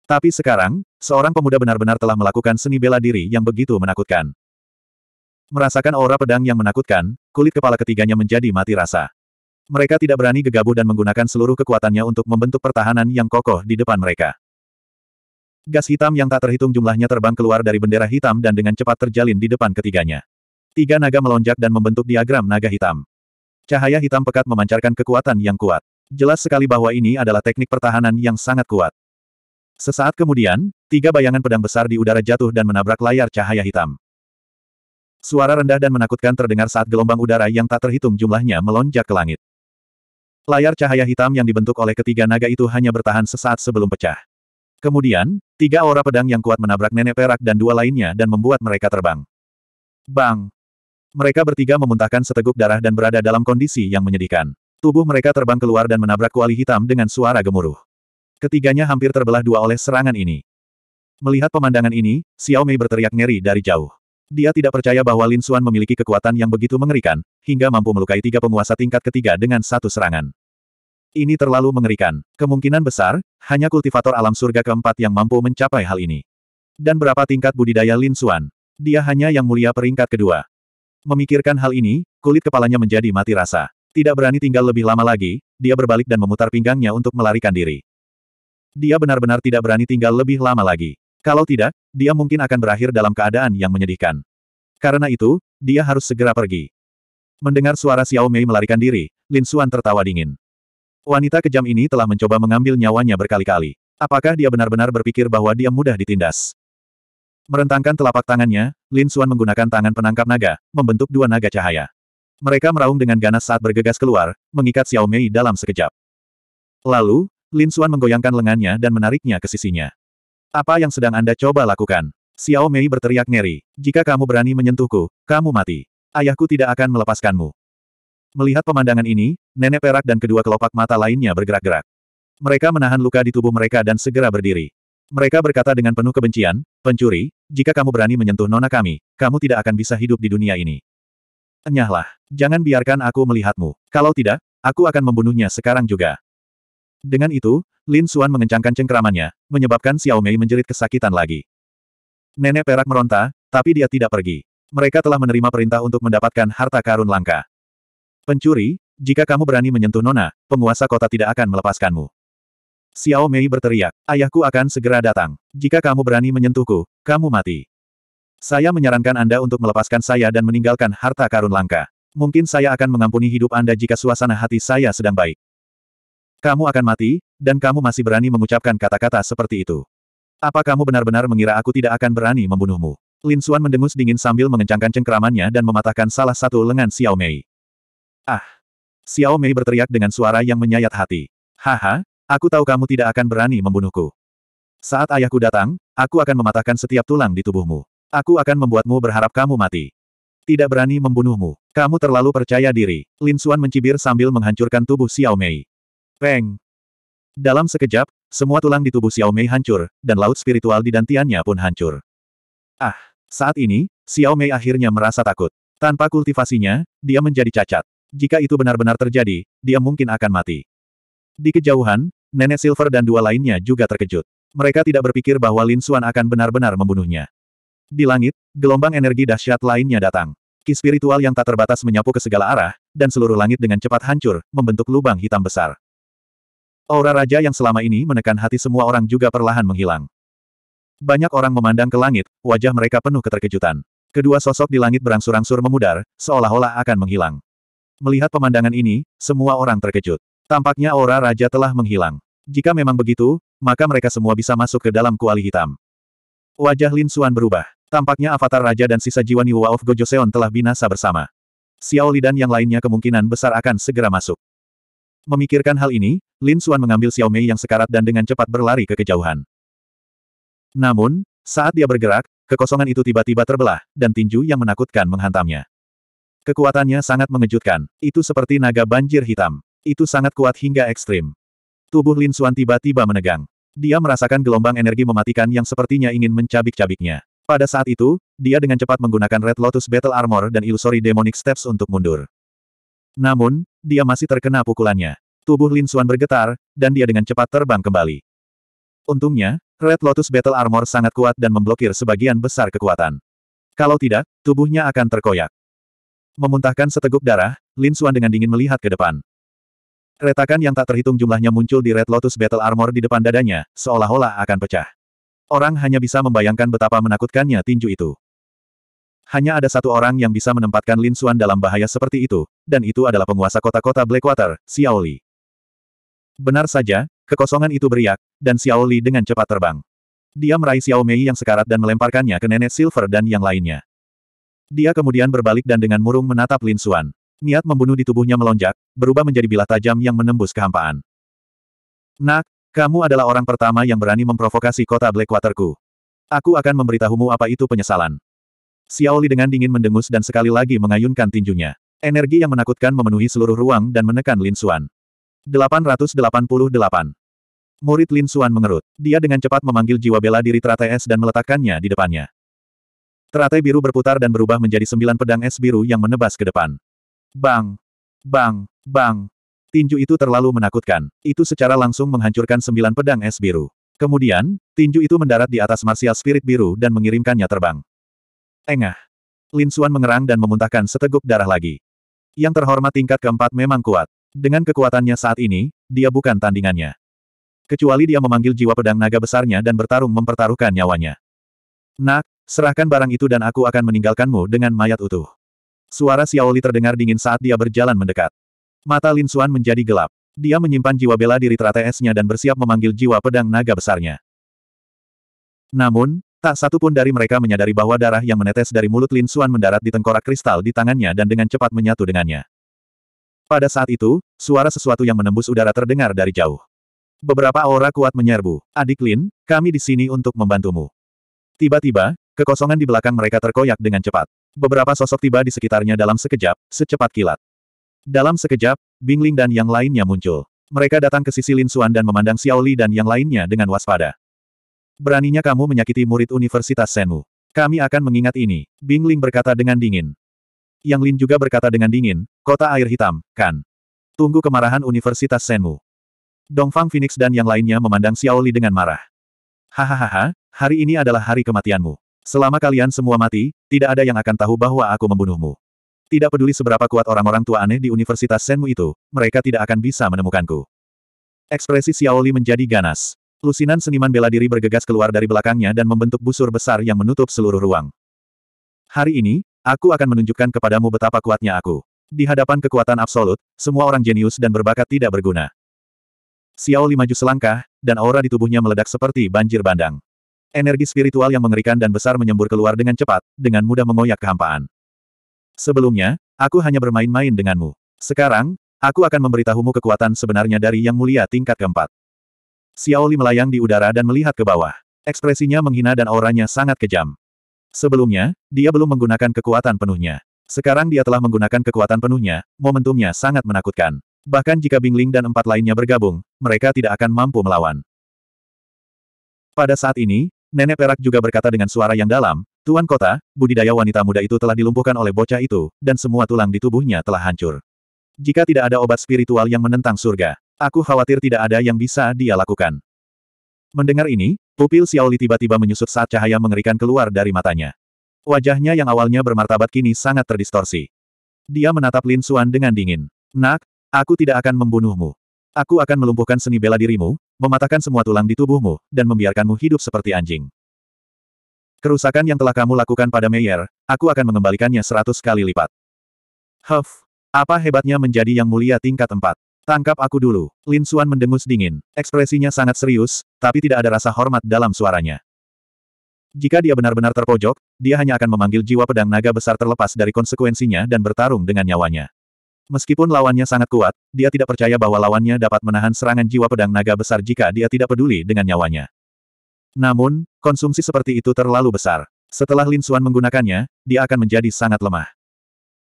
Tapi sekarang, seorang pemuda benar-benar telah melakukan seni bela diri yang begitu menakutkan. Merasakan aura pedang yang menakutkan, kulit kepala ketiganya menjadi mati rasa. Mereka tidak berani gegabah dan menggunakan seluruh kekuatannya untuk membentuk pertahanan yang kokoh di depan mereka. Gas hitam yang tak terhitung jumlahnya terbang keluar dari bendera hitam dan dengan cepat terjalin di depan ketiganya. Tiga naga melonjak dan membentuk diagram naga hitam. Cahaya hitam pekat memancarkan kekuatan yang kuat. Jelas sekali bahwa ini adalah teknik pertahanan yang sangat kuat. Sesaat kemudian, tiga bayangan pedang besar di udara jatuh dan menabrak layar cahaya hitam. Suara rendah dan menakutkan terdengar saat gelombang udara yang tak terhitung jumlahnya melonjak ke langit. Layar cahaya hitam yang dibentuk oleh ketiga naga itu hanya bertahan sesaat sebelum pecah. Kemudian, tiga aura pedang yang kuat menabrak nenek perak dan dua lainnya dan membuat mereka terbang. Bang! Mereka bertiga memuntahkan seteguk darah dan berada dalam kondisi yang menyedihkan. Tubuh mereka terbang keluar dan menabrak kuali hitam dengan suara gemuruh. Ketiganya hampir terbelah dua oleh serangan ini. Melihat pemandangan ini, Xiao Mei berteriak ngeri dari jauh. Dia tidak percaya bahwa Lin Xuan memiliki kekuatan yang begitu mengerikan, hingga mampu melukai tiga penguasa tingkat ketiga dengan satu serangan. Ini terlalu mengerikan. Kemungkinan besar, hanya kultivator alam surga keempat yang mampu mencapai hal ini. Dan berapa tingkat budidaya Lin Xuan? Dia hanya yang mulia peringkat kedua. Memikirkan hal ini, kulit kepalanya menjadi mati rasa. Tidak berani tinggal lebih lama lagi, dia berbalik dan memutar pinggangnya untuk melarikan diri. Dia benar-benar tidak berani tinggal lebih lama lagi. Kalau tidak, dia mungkin akan berakhir dalam keadaan yang menyedihkan. Karena itu, dia harus segera pergi. Mendengar suara Xiao Mei melarikan diri, Lin Xuan tertawa dingin. Wanita kejam ini telah mencoba mengambil nyawanya berkali-kali. Apakah dia benar-benar berpikir bahwa dia mudah ditindas? Merentangkan telapak tangannya, Lin Xuan menggunakan tangan penangkap naga, membentuk dua naga cahaya. Mereka meraung dengan ganas saat bergegas keluar, mengikat Xiao Mei dalam sekejap. Lalu, Lin Xuan menggoyangkan lengannya dan menariknya ke sisinya. Apa yang sedang Anda coba lakukan? Xiao Mei berteriak ngeri. Jika kamu berani menyentuhku, kamu mati. Ayahku tidak akan melepaskanmu. Melihat pemandangan ini, nenek perak dan kedua kelopak mata lainnya bergerak-gerak. Mereka menahan luka di tubuh mereka dan segera berdiri. Mereka berkata dengan penuh kebencian, pencuri, jika kamu berani menyentuh nona kami, kamu tidak akan bisa hidup di dunia ini. Enyahlah, jangan biarkan aku melihatmu. Kalau tidak, aku akan membunuhnya sekarang juga. Dengan itu, Lin Xuan mengencangkan cengkeramannya, menyebabkan Xiao Mei menjerit kesakitan lagi. Nenek perak meronta, tapi dia tidak pergi. Mereka telah menerima perintah untuk mendapatkan harta karun langka. Pencuri, jika kamu berani menyentuh Nona, penguasa kota tidak akan melepaskanmu. Xiao Mei berteriak, ayahku akan segera datang. Jika kamu berani menyentuhku, kamu mati. Saya menyarankan Anda untuk melepaskan saya dan meninggalkan harta karun langka. Mungkin saya akan mengampuni hidup Anda jika suasana hati saya sedang baik. Kamu akan mati, dan kamu masih berani mengucapkan kata-kata seperti itu. Apa kamu benar-benar mengira aku tidak akan berani membunuhmu? Lin Xuan mendengus dingin sambil mengencangkan cengkeramannya dan mematahkan salah satu lengan Xiao Mei. Ah! Xiao Mei berteriak dengan suara yang menyayat hati. Haha, aku tahu kamu tidak akan berani membunuhku. Saat ayahku datang, aku akan mematahkan setiap tulang di tubuhmu. Aku akan membuatmu berharap kamu mati. Tidak berani membunuhmu. Kamu terlalu percaya diri. Lin Xuan mencibir sambil menghancurkan tubuh Xiao Mei. Peng! Dalam sekejap, semua tulang di tubuh Xiao Mei hancur, dan laut spiritual di dantiannya pun hancur. Ah! Saat ini, Xiao Mei akhirnya merasa takut. Tanpa kultivasinya, dia menjadi cacat. Jika itu benar-benar terjadi, dia mungkin akan mati. Di kejauhan, Nenek Silver dan dua lainnya juga terkejut. Mereka tidak berpikir bahwa Lin Xuan akan benar-benar membunuhnya. Di langit, gelombang energi dahsyat lainnya datang. Ki spiritual yang tak terbatas menyapu ke segala arah, dan seluruh langit dengan cepat hancur, membentuk lubang hitam besar. Aura raja yang selama ini menekan hati semua orang juga perlahan menghilang. Banyak orang memandang ke langit, wajah mereka penuh keterkejutan. Kedua sosok di langit berangsur-angsur memudar, seolah-olah akan menghilang. Melihat pemandangan ini, semua orang terkejut. Tampaknya aura raja telah menghilang. Jika memang begitu, maka mereka semua bisa masuk ke dalam kuali hitam. Wajah Lin Xuan berubah. Tampaknya avatar raja dan sisa jiwa Niwa of Gojoseon telah binasa bersama. Xiao Li dan yang lainnya kemungkinan besar akan segera masuk. Memikirkan hal ini, Lin Xuan mengambil Xiao Mei yang sekarat dan dengan cepat berlari ke kejauhan. Namun, saat dia bergerak, kekosongan itu tiba-tiba terbelah, dan tinju yang menakutkan menghantamnya. Kekuatannya sangat mengejutkan. Itu seperti naga banjir hitam. Itu sangat kuat hingga ekstrim. Tubuh Lin Xuan tiba-tiba menegang. Dia merasakan gelombang energi mematikan yang sepertinya ingin mencabik-cabiknya. Pada saat itu, dia dengan cepat menggunakan Red Lotus Battle Armor dan Illusory Demonic Steps untuk mundur. Namun, dia masih terkena pukulannya. Tubuh Lin Xuan bergetar, dan dia dengan cepat terbang kembali. Untungnya, Red Lotus Battle Armor sangat kuat dan memblokir sebagian besar kekuatan. Kalau tidak, tubuhnya akan terkoyak. Memuntahkan seteguk darah, Lin Xuan dengan dingin melihat ke depan. Retakan yang tak terhitung jumlahnya muncul di Red Lotus Battle Armor di depan dadanya, seolah-olah akan pecah. Orang hanya bisa membayangkan betapa menakutkannya tinju itu. Hanya ada satu orang yang bisa menempatkan Lin Xuan dalam bahaya seperti itu, dan itu adalah penguasa kota-kota Blackwater, Xiao Li. Benar saja, kekosongan itu beriak, dan Xiao Li dengan cepat terbang. Dia meraih Xiao Mei yang sekarat dan melemparkannya ke nenek Silver dan yang lainnya. Dia kemudian berbalik dan dengan murung menatap Lin Xuan. Niat membunuh di tubuhnya melonjak, berubah menjadi bilah tajam yang menembus kehampaan. Nak, kamu adalah orang pertama yang berani memprovokasi kota Blackwaterku. Aku akan memberitahumu apa itu penyesalan. Xiaoli dengan dingin mendengus dan sekali lagi mengayunkan tinjunya. Energi yang menakutkan memenuhi seluruh ruang dan menekan Lin Xuan. 888. Murid Lin Xuan mengerut. Dia dengan cepat memanggil jiwa bela diri teratai es dan meletakkannya di depannya. Teratai biru berputar dan berubah menjadi sembilan pedang es biru yang menebas ke depan. Bang! Bang! Bang! Tinju itu terlalu menakutkan. Itu secara langsung menghancurkan sembilan pedang es biru. Kemudian, tinju itu mendarat di atas martial spirit biru dan mengirimkannya terbang. Engah. Lin Xuan mengerang dan memuntahkan seteguk darah lagi. Yang terhormat tingkat keempat memang kuat. Dengan kekuatannya saat ini, dia bukan tandingannya. Kecuali dia memanggil jiwa pedang naga besarnya dan bertarung mempertaruhkan nyawanya. Nak, serahkan barang itu dan aku akan meninggalkanmu dengan mayat utuh. Suara Xiaoli terdengar dingin saat dia berjalan mendekat. Mata Lin Xuan menjadi gelap. Dia menyimpan jiwa bela diri teratai dan bersiap memanggil jiwa pedang naga besarnya. Namun, Tak satu pun dari mereka menyadari bahwa darah yang menetes dari mulut Lin Suan mendarat di tengkorak kristal di tangannya dan dengan cepat menyatu dengannya. Pada saat itu, suara sesuatu yang menembus udara terdengar dari jauh. Beberapa aura kuat menyerbu. Adik Lin, kami di sini untuk membantumu. Tiba-tiba, kekosongan di belakang mereka terkoyak dengan cepat. Beberapa sosok tiba di sekitarnya dalam sekejap, secepat kilat. Dalam sekejap, Bingling dan yang lainnya muncul. Mereka datang ke sisi Lin Suan dan memandang Xiao Li dan yang lainnya dengan waspada. Beraninya kamu menyakiti murid Universitas Senmu. Kami akan mengingat ini, Bing Ling berkata dengan dingin. Yang Lin juga berkata dengan dingin, kota air hitam, kan? Tunggu kemarahan Universitas Senmu. Dongfang Phoenix dan yang lainnya memandang Xiao Li dengan marah. Hahaha, hari ini adalah hari kematianmu. Selama kalian semua mati, tidak ada yang akan tahu bahwa aku membunuhmu. Tidak peduli seberapa kuat orang-orang tua aneh di Universitas Senmu itu, mereka tidak akan bisa menemukanku. Ekspresi Xiaoli menjadi ganas. Lusinan seniman bela diri bergegas keluar dari belakangnya dan membentuk busur besar yang menutup seluruh ruang. Hari ini, aku akan menunjukkan kepadamu betapa kuatnya aku. Di hadapan kekuatan absolut, semua orang jenius dan berbakat tidak berguna. Xiao Li maju selangkah, dan aura di tubuhnya meledak seperti banjir bandang. Energi spiritual yang mengerikan dan besar menyembur keluar dengan cepat, dengan mudah mengoyak kehampaan. Sebelumnya, aku hanya bermain-main denganmu. Sekarang, aku akan memberitahumu kekuatan sebenarnya dari Yang Mulia tingkat keempat. Xiaoli melayang di udara dan melihat ke bawah. Ekspresinya menghina dan auranya sangat kejam. Sebelumnya, dia belum menggunakan kekuatan penuhnya. Sekarang dia telah menggunakan kekuatan penuhnya, momentumnya sangat menakutkan. Bahkan jika Bingling dan empat lainnya bergabung, mereka tidak akan mampu melawan. Pada saat ini, Nenek Perak juga berkata dengan suara yang dalam, Tuan Kota, budidaya wanita muda itu telah dilumpuhkan oleh bocah itu, dan semua tulang di tubuhnya telah hancur. Jika tidak ada obat spiritual yang menentang surga, Aku khawatir tidak ada yang bisa dia lakukan. Mendengar ini, pupil Xiaoli tiba-tiba menyusut saat cahaya mengerikan keluar dari matanya. Wajahnya yang awalnya bermartabat kini sangat terdistorsi. Dia menatap Lin Xuan dengan dingin. Nak, aku tidak akan membunuhmu. Aku akan melumpuhkan seni bela dirimu, mematahkan semua tulang di tubuhmu, dan membiarkanmu hidup seperti anjing. Kerusakan yang telah kamu lakukan pada Meyer, aku akan mengembalikannya seratus kali lipat. Huff, apa hebatnya menjadi yang mulia tingkat empat? Tangkap aku dulu. Lin Xuan mendengus dingin. Ekspresinya sangat serius, tapi tidak ada rasa hormat dalam suaranya. Jika dia benar-benar terpojok, dia hanya akan memanggil jiwa pedang naga besar terlepas dari konsekuensinya dan bertarung dengan nyawanya. Meskipun lawannya sangat kuat, dia tidak percaya bahwa lawannya dapat menahan serangan jiwa pedang naga besar jika dia tidak peduli dengan nyawanya. Namun, konsumsi seperti itu terlalu besar. Setelah Lin Xuan menggunakannya, dia akan menjadi sangat lemah.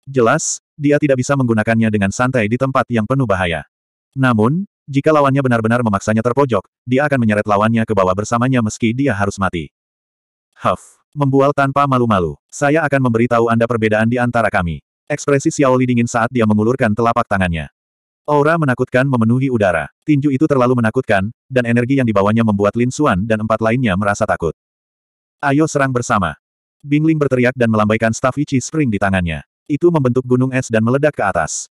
Jelas, dia tidak bisa menggunakannya dengan santai di tempat yang penuh bahaya. Namun, jika lawannya benar-benar memaksanya terpojok, dia akan menyeret lawannya ke bawah bersamanya meski dia harus mati. Huff, membual tanpa malu-malu. Saya akan memberitahu Anda perbedaan di antara kami. Ekspresi Xiaoli dingin saat dia mengulurkan telapak tangannya. Aura menakutkan memenuhi udara. Tinju itu terlalu menakutkan, dan energi yang dibawanya membuat Lin Xuan dan empat lainnya merasa takut. Ayo serang bersama. Bingling berteriak dan melambaikan staf Ichi Spring di tangannya. Itu membentuk gunung es dan meledak ke atas.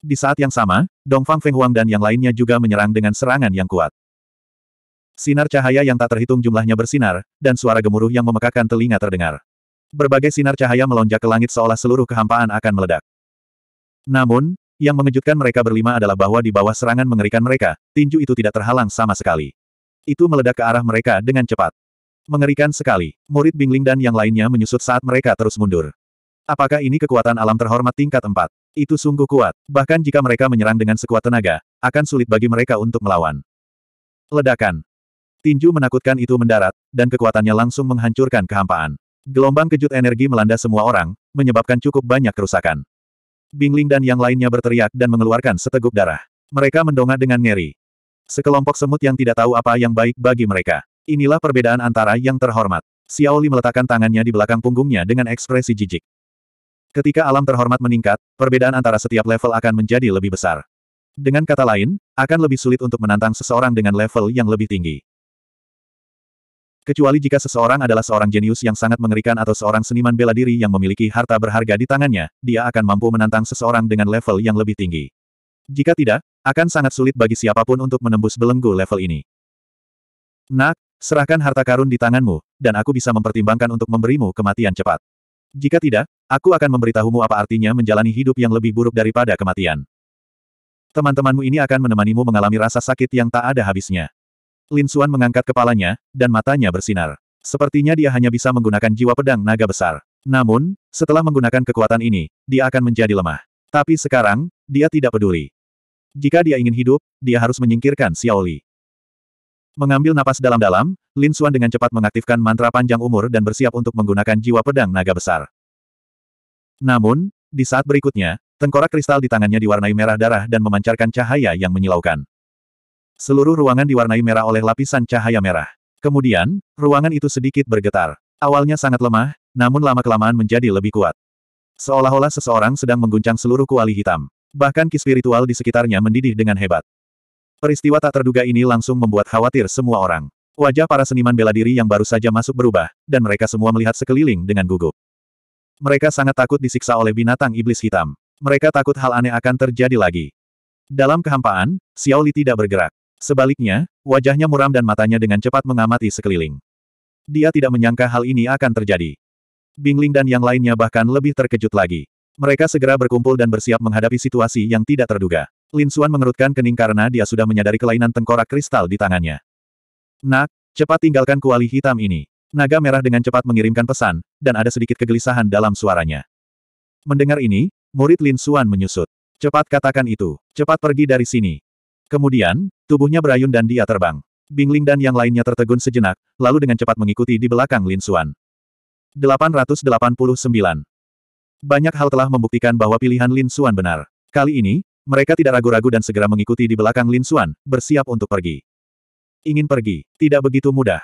Di saat yang sama, Dongfang Fenghuang dan yang lainnya juga menyerang dengan serangan yang kuat. Sinar cahaya yang tak terhitung jumlahnya bersinar, dan suara gemuruh yang memekakan telinga terdengar. Berbagai sinar cahaya melonjak ke langit seolah seluruh kehampaan akan meledak. Namun, yang mengejutkan mereka berlima adalah bahwa di bawah serangan mengerikan mereka, tinju itu tidak terhalang sama sekali. Itu meledak ke arah mereka dengan cepat. Mengerikan sekali, murid Bingling dan yang lainnya menyusut saat mereka terus mundur. Apakah ini kekuatan alam terhormat tingkat 4? Itu sungguh kuat. Bahkan jika mereka menyerang dengan sekuat tenaga, akan sulit bagi mereka untuk melawan. Ledakan. Tinju menakutkan itu mendarat, dan kekuatannya langsung menghancurkan kehampaan. Gelombang kejut energi melanda semua orang, menyebabkan cukup banyak kerusakan. Bingling dan yang lainnya berteriak dan mengeluarkan seteguk darah. Mereka mendongak dengan ngeri. Sekelompok semut yang tidak tahu apa yang baik bagi mereka. Inilah perbedaan antara yang terhormat. Xiaoli meletakkan tangannya di belakang punggungnya dengan ekspresi jijik. Ketika alam terhormat meningkat, perbedaan antara setiap level akan menjadi lebih besar. Dengan kata lain, akan lebih sulit untuk menantang seseorang dengan level yang lebih tinggi. Kecuali jika seseorang adalah seorang jenius yang sangat mengerikan atau seorang seniman bela diri yang memiliki harta berharga di tangannya, dia akan mampu menantang seseorang dengan level yang lebih tinggi. Jika tidak, akan sangat sulit bagi siapapun untuk menembus belenggu level ini. Nak, serahkan harta karun di tanganmu, dan aku bisa mempertimbangkan untuk memberimu kematian cepat. Jika tidak, aku akan memberitahumu apa artinya menjalani hidup yang lebih buruk daripada kematian. Teman-temanmu ini akan menemanimu mengalami rasa sakit yang tak ada habisnya. Lin Suan mengangkat kepalanya, dan matanya bersinar. Sepertinya dia hanya bisa menggunakan jiwa pedang naga besar. Namun, setelah menggunakan kekuatan ini, dia akan menjadi lemah. Tapi sekarang, dia tidak peduli. Jika dia ingin hidup, dia harus menyingkirkan Xiaoli. Mengambil napas dalam-dalam, Lin Xuan dengan cepat mengaktifkan mantra panjang umur dan bersiap untuk menggunakan jiwa pedang naga besar. Namun, di saat berikutnya, tengkorak kristal di tangannya diwarnai merah darah dan memancarkan cahaya yang menyilaukan. Seluruh ruangan diwarnai merah oleh lapisan cahaya merah. Kemudian, ruangan itu sedikit bergetar. Awalnya sangat lemah, namun lama-kelamaan menjadi lebih kuat. Seolah-olah seseorang sedang mengguncang seluruh kuali hitam. Bahkan ki spiritual di sekitarnya mendidih dengan hebat. Peristiwa tak terduga ini langsung membuat khawatir semua orang. Wajah para seniman bela diri yang baru saja masuk berubah, dan mereka semua melihat sekeliling dengan gugup. Mereka sangat takut disiksa oleh binatang iblis hitam. Mereka takut hal aneh akan terjadi lagi. Dalam kehampaan, Xiao Li tidak bergerak. Sebaliknya, wajahnya muram dan matanya dengan cepat mengamati sekeliling. Dia tidak menyangka hal ini akan terjadi. Bingling dan yang lainnya bahkan lebih terkejut lagi. Mereka segera berkumpul dan bersiap menghadapi situasi yang tidak terduga. Lin Suan mengerutkan kening karena dia sudah menyadari kelainan tengkorak kristal di tangannya. Nak, cepat tinggalkan kuali hitam ini. Naga merah dengan cepat mengirimkan pesan, dan ada sedikit kegelisahan dalam suaranya. Mendengar ini, murid Lin Suan menyusut. Cepat katakan itu, cepat pergi dari sini. Kemudian, tubuhnya berayun dan dia terbang. Bingling dan yang lainnya tertegun sejenak, lalu dengan cepat mengikuti di belakang Lin Suan. 889. Banyak hal telah membuktikan bahwa pilihan Lin Suan benar. Kali ini, mereka tidak ragu-ragu dan segera mengikuti di belakang Lin Xuan, bersiap untuk pergi. Ingin pergi, tidak begitu mudah.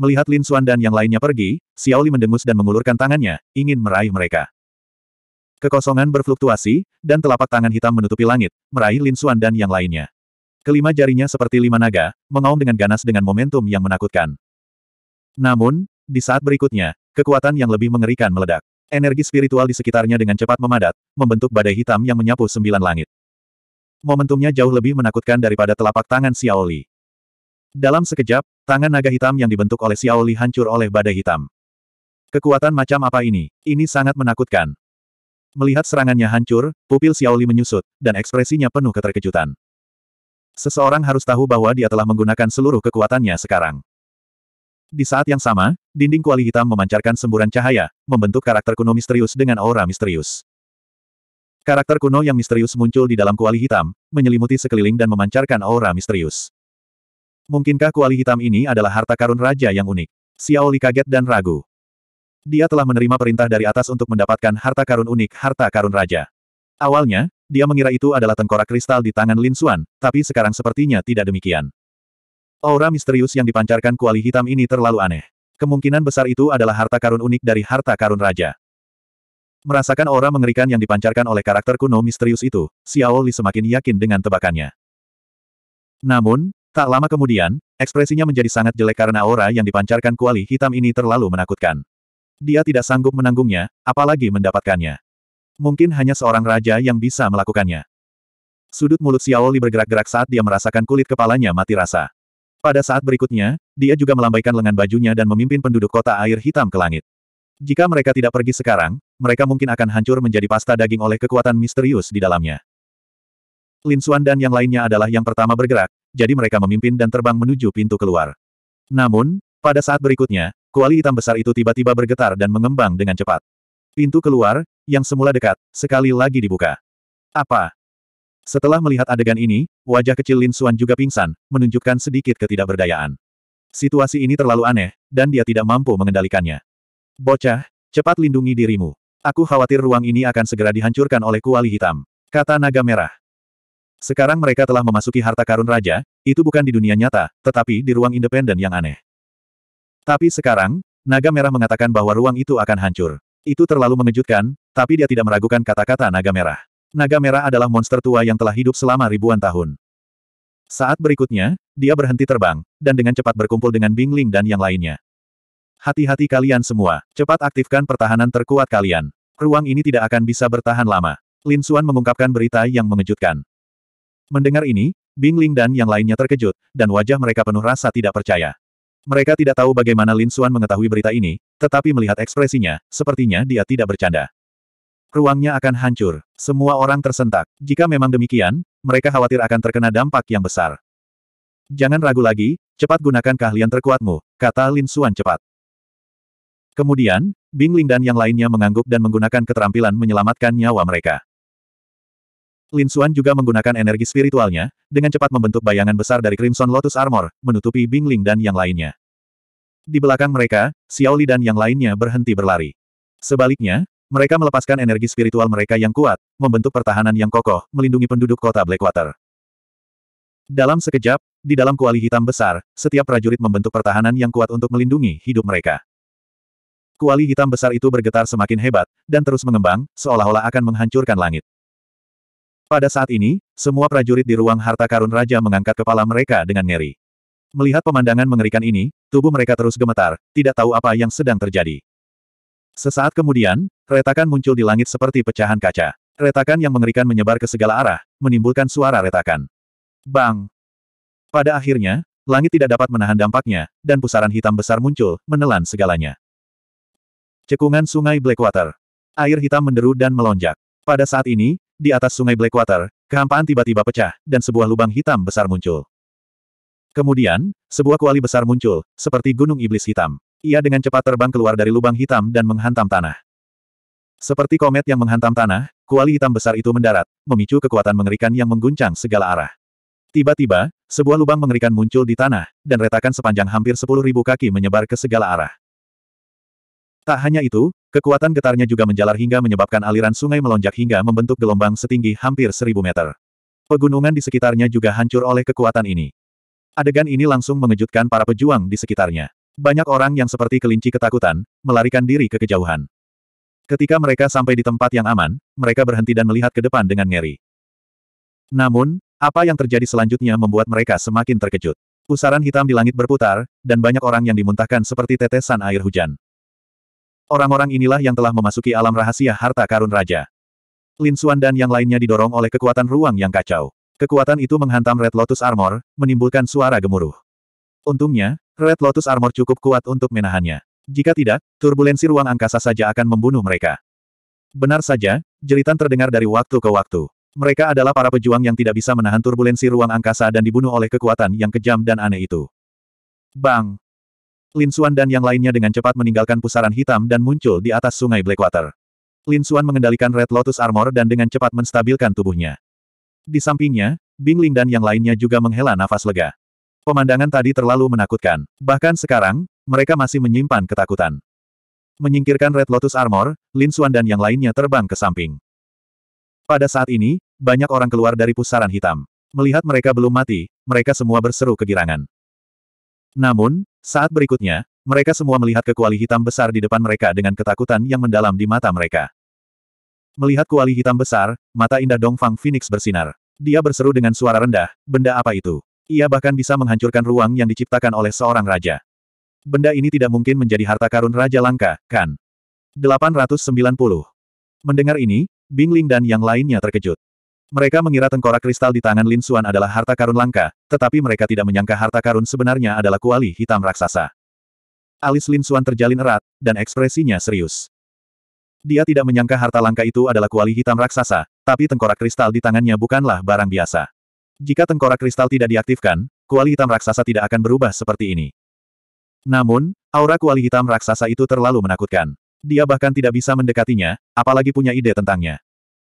Melihat Lin Xuan dan yang lainnya pergi, Xiao Li mendengus dan mengulurkan tangannya, ingin meraih mereka. Kekosongan berfluktuasi, dan telapak tangan hitam menutupi langit, meraih Lin Xuan dan yang lainnya. Kelima jarinya seperti lima naga, mengaum dengan ganas dengan momentum yang menakutkan. Namun, di saat berikutnya, kekuatan yang lebih mengerikan meledak. Energi spiritual di sekitarnya dengan cepat memadat, membentuk badai hitam yang menyapu sembilan langit. Momentumnya jauh lebih menakutkan daripada telapak tangan Xiaoli. Dalam sekejap, tangan naga hitam yang dibentuk oleh Xiaoli hancur oleh badai hitam. Kekuatan macam apa ini? Ini sangat menakutkan. Melihat serangannya hancur, pupil Xiaoli menyusut, dan ekspresinya penuh keterkejutan. Seseorang harus tahu bahwa dia telah menggunakan seluruh kekuatannya sekarang. Di saat yang sama, dinding kuali hitam memancarkan semburan cahaya, membentuk karakter kuno misterius dengan aura misterius. Karakter kuno yang misterius muncul di dalam kuali hitam, menyelimuti sekeliling dan memancarkan aura misterius. Mungkinkah kuali hitam ini adalah harta karun raja yang unik? Xiaoli kaget dan ragu. Dia telah menerima perintah dari atas untuk mendapatkan harta karun unik harta karun raja. Awalnya, dia mengira itu adalah tengkorak kristal di tangan Lin Xuan, tapi sekarang sepertinya tidak demikian. Aura misterius yang dipancarkan kuali hitam ini terlalu aneh. Kemungkinan besar itu adalah harta karun unik dari harta karun raja. Merasakan aura mengerikan yang dipancarkan oleh karakter kuno misterius itu, Xiao Li semakin yakin dengan tebakannya. Namun, tak lama kemudian, ekspresinya menjadi sangat jelek karena aura yang dipancarkan kuali hitam ini terlalu menakutkan. Dia tidak sanggup menanggungnya, apalagi mendapatkannya. Mungkin hanya seorang raja yang bisa melakukannya. Sudut mulut Xiao Li bergerak-gerak saat dia merasakan kulit kepalanya mati rasa. Pada saat berikutnya, dia juga melambaikan lengan bajunya dan memimpin penduduk kota air hitam ke langit. Jika mereka tidak pergi sekarang, mereka mungkin akan hancur menjadi pasta daging oleh kekuatan misterius di dalamnya. Lin Xuan dan yang lainnya adalah yang pertama bergerak, jadi mereka memimpin dan terbang menuju pintu keluar. Namun, pada saat berikutnya, kuali hitam besar itu tiba-tiba bergetar dan mengembang dengan cepat. Pintu keluar, yang semula dekat, sekali lagi dibuka. Apa? Setelah melihat adegan ini, wajah kecil Lin Xuan juga pingsan, menunjukkan sedikit ketidakberdayaan. Situasi ini terlalu aneh, dan dia tidak mampu mengendalikannya. Bocah, cepat lindungi dirimu. Aku khawatir ruang ini akan segera dihancurkan oleh kuali hitam. Kata naga merah. Sekarang mereka telah memasuki harta karun raja, itu bukan di dunia nyata, tetapi di ruang independen yang aneh. Tapi sekarang, naga merah mengatakan bahwa ruang itu akan hancur. Itu terlalu mengejutkan, tapi dia tidak meragukan kata-kata naga merah. Naga merah adalah monster tua yang telah hidup selama ribuan tahun. Saat berikutnya, dia berhenti terbang, dan dengan cepat berkumpul dengan Bingling dan yang lainnya. Hati-hati kalian semua, cepat aktifkan pertahanan terkuat kalian. Ruang ini tidak akan bisa bertahan lama. Lin Suan mengungkapkan berita yang mengejutkan. Mendengar ini, Bingling dan yang lainnya terkejut, dan wajah mereka penuh rasa tidak percaya. Mereka tidak tahu bagaimana Lin Suan mengetahui berita ini, tetapi melihat ekspresinya, sepertinya dia tidak bercanda. Ruangnya akan hancur. Semua orang tersentak. Jika memang demikian, mereka khawatir akan terkena dampak yang besar. Jangan ragu lagi, cepat gunakan keahlian terkuatmu, kata Lin Suan cepat. Kemudian, Bing Ling dan yang lainnya mengangguk dan menggunakan keterampilan menyelamatkan nyawa mereka. Lin Suan juga menggunakan energi spiritualnya, dengan cepat membentuk bayangan besar dari Crimson Lotus Armor, menutupi Bing Ling dan yang lainnya. Di belakang mereka, Xiao Li dan yang lainnya berhenti berlari. Sebaliknya, mereka melepaskan energi spiritual mereka yang kuat, membentuk pertahanan yang kokoh, melindungi penduduk kota Blackwater. Dalam sekejap, di dalam kuali hitam besar, setiap prajurit membentuk pertahanan yang kuat untuk melindungi hidup mereka. Kuali hitam besar itu bergetar semakin hebat, dan terus mengembang, seolah-olah akan menghancurkan langit. Pada saat ini, semua prajurit di ruang harta karun raja mengangkat kepala mereka dengan ngeri. Melihat pemandangan mengerikan ini, tubuh mereka terus gemetar, tidak tahu apa yang sedang terjadi. Sesaat kemudian, retakan muncul di langit seperti pecahan kaca. Retakan yang mengerikan menyebar ke segala arah, menimbulkan suara retakan. Bang! Pada akhirnya, langit tidak dapat menahan dampaknya, dan pusaran hitam besar muncul, menelan segalanya. Cekungan Sungai Blackwater. Air hitam menderu dan melonjak. Pada saat ini, di atas Sungai Blackwater, kehampaan tiba-tiba pecah, dan sebuah lubang hitam besar muncul. Kemudian, sebuah kuali besar muncul, seperti gunung iblis hitam. Ia dengan cepat terbang keluar dari lubang hitam dan menghantam tanah. Seperti komet yang menghantam tanah, kuali hitam besar itu mendarat, memicu kekuatan mengerikan yang mengguncang segala arah. Tiba-tiba, sebuah lubang mengerikan muncul di tanah, dan retakan sepanjang hampir sepuluh ribu kaki menyebar ke segala arah. Tak hanya itu, kekuatan getarnya juga menjalar hingga menyebabkan aliran sungai melonjak hingga membentuk gelombang setinggi hampir seribu meter. Pegunungan di sekitarnya juga hancur oleh kekuatan ini. Adegan ini langsung mengejutkan para pejuang di sekitarnya. Banyak orang yang seperti kelinci ketakutan, melarikan diri ke kejauhan. Ketika mereka sampai di tempat yang aman, mereka berhenti dan melihat ke depan dengan ngeri. Namun, apa yang terjadi selanjutnya membuat mereka semakin terkejut. Pusaran hitam di langit berputar, dan banyak orang yang dimuntahkan seperti tetesan air hujan. Orang-orang inilah yang telah memasuki alam rahasia harta karun raja. Lin Xuan dan yang lainnya didorong oleh kekuatan ruang yang kacau. Kekuatan itu menghantam Red Lotus Armor, menimbulkan suara gemuruh. Untungnya, Red Lotus Armor cukup kuat untuk menahannya. Jika tidak, turbulensi ruang angkasa saja akan membunuh mereka. Benar saja, jeritan terdengar dari waktu ke waktu. Mereka adalah para pejuang yang tidak bisa menahan turbulensi ruang angkasa dan dibunuh oleh kekuatan yang kejam dan aneh itu. Bang! Lin Xuan dan yang lainnya dengan cepat meninggalkan pusaran hitam dan muncul di atas sungai Blackwater. Lin Xuan mengendalikan Red Lotus Armor dan dengan cepat menstabilkan tubuhnya. Di sampingnya, Bing Ling dan yang lainnya juga menghela nafas lega. Pemandangan tadi terlalu menakutkan. Bahkan sekarang, mereka masih menyimpan ketakutan. Menyingkirkan Red Lotus Armor, Lin Xuan dan yang lainnya terbang ke samping. Pada saat ini, banyak orang keluar dari pusaran hitam. Melihat mereka belum mati, mereka semua berseru kegirangan. Namun, saat berikutnya, mereka semua melihat ke kuali hitam besar di depan mereka dengan ketakutan yang mendalam di mata mereka. Melihat kuali hitam besar, mata indah Dongfang Phoenix bersinar. Dia berseru dengan suara rendah, benda apa itu? Ia bahkan bisa menghancurkan ruang yang diciptakan oleh seorang raja. Benda ini tidak mungkin menjadi harta karun raja langka, kan? 890. Mendengar ini, Bingling dan yang lainnya terkejut. Mereka mengira tengkorak kristal di tangan Lin Suan adalah harta karun langka, tetapi mereka tidak menyangka harta karun sebenarnya adalah kuali hitam raksasa. Alis Lin Suan terjalin erat, dan ekspresinya serius. Dia tidak menyangka harta langka itu adalah kuali hitam raksasa, tapi tengkorak kristal di tangannya bukanlah barang biasa. Jika tengkorak kristal tidak diaktifkan, kuali hitam raksasa tidak akan berubah seperti ini. Namun, aura kuali hitam raksasa itu terlalu menakutkan. Dia bahkan tidak bisa mendekatinya, apalagi punya ide tentangnya.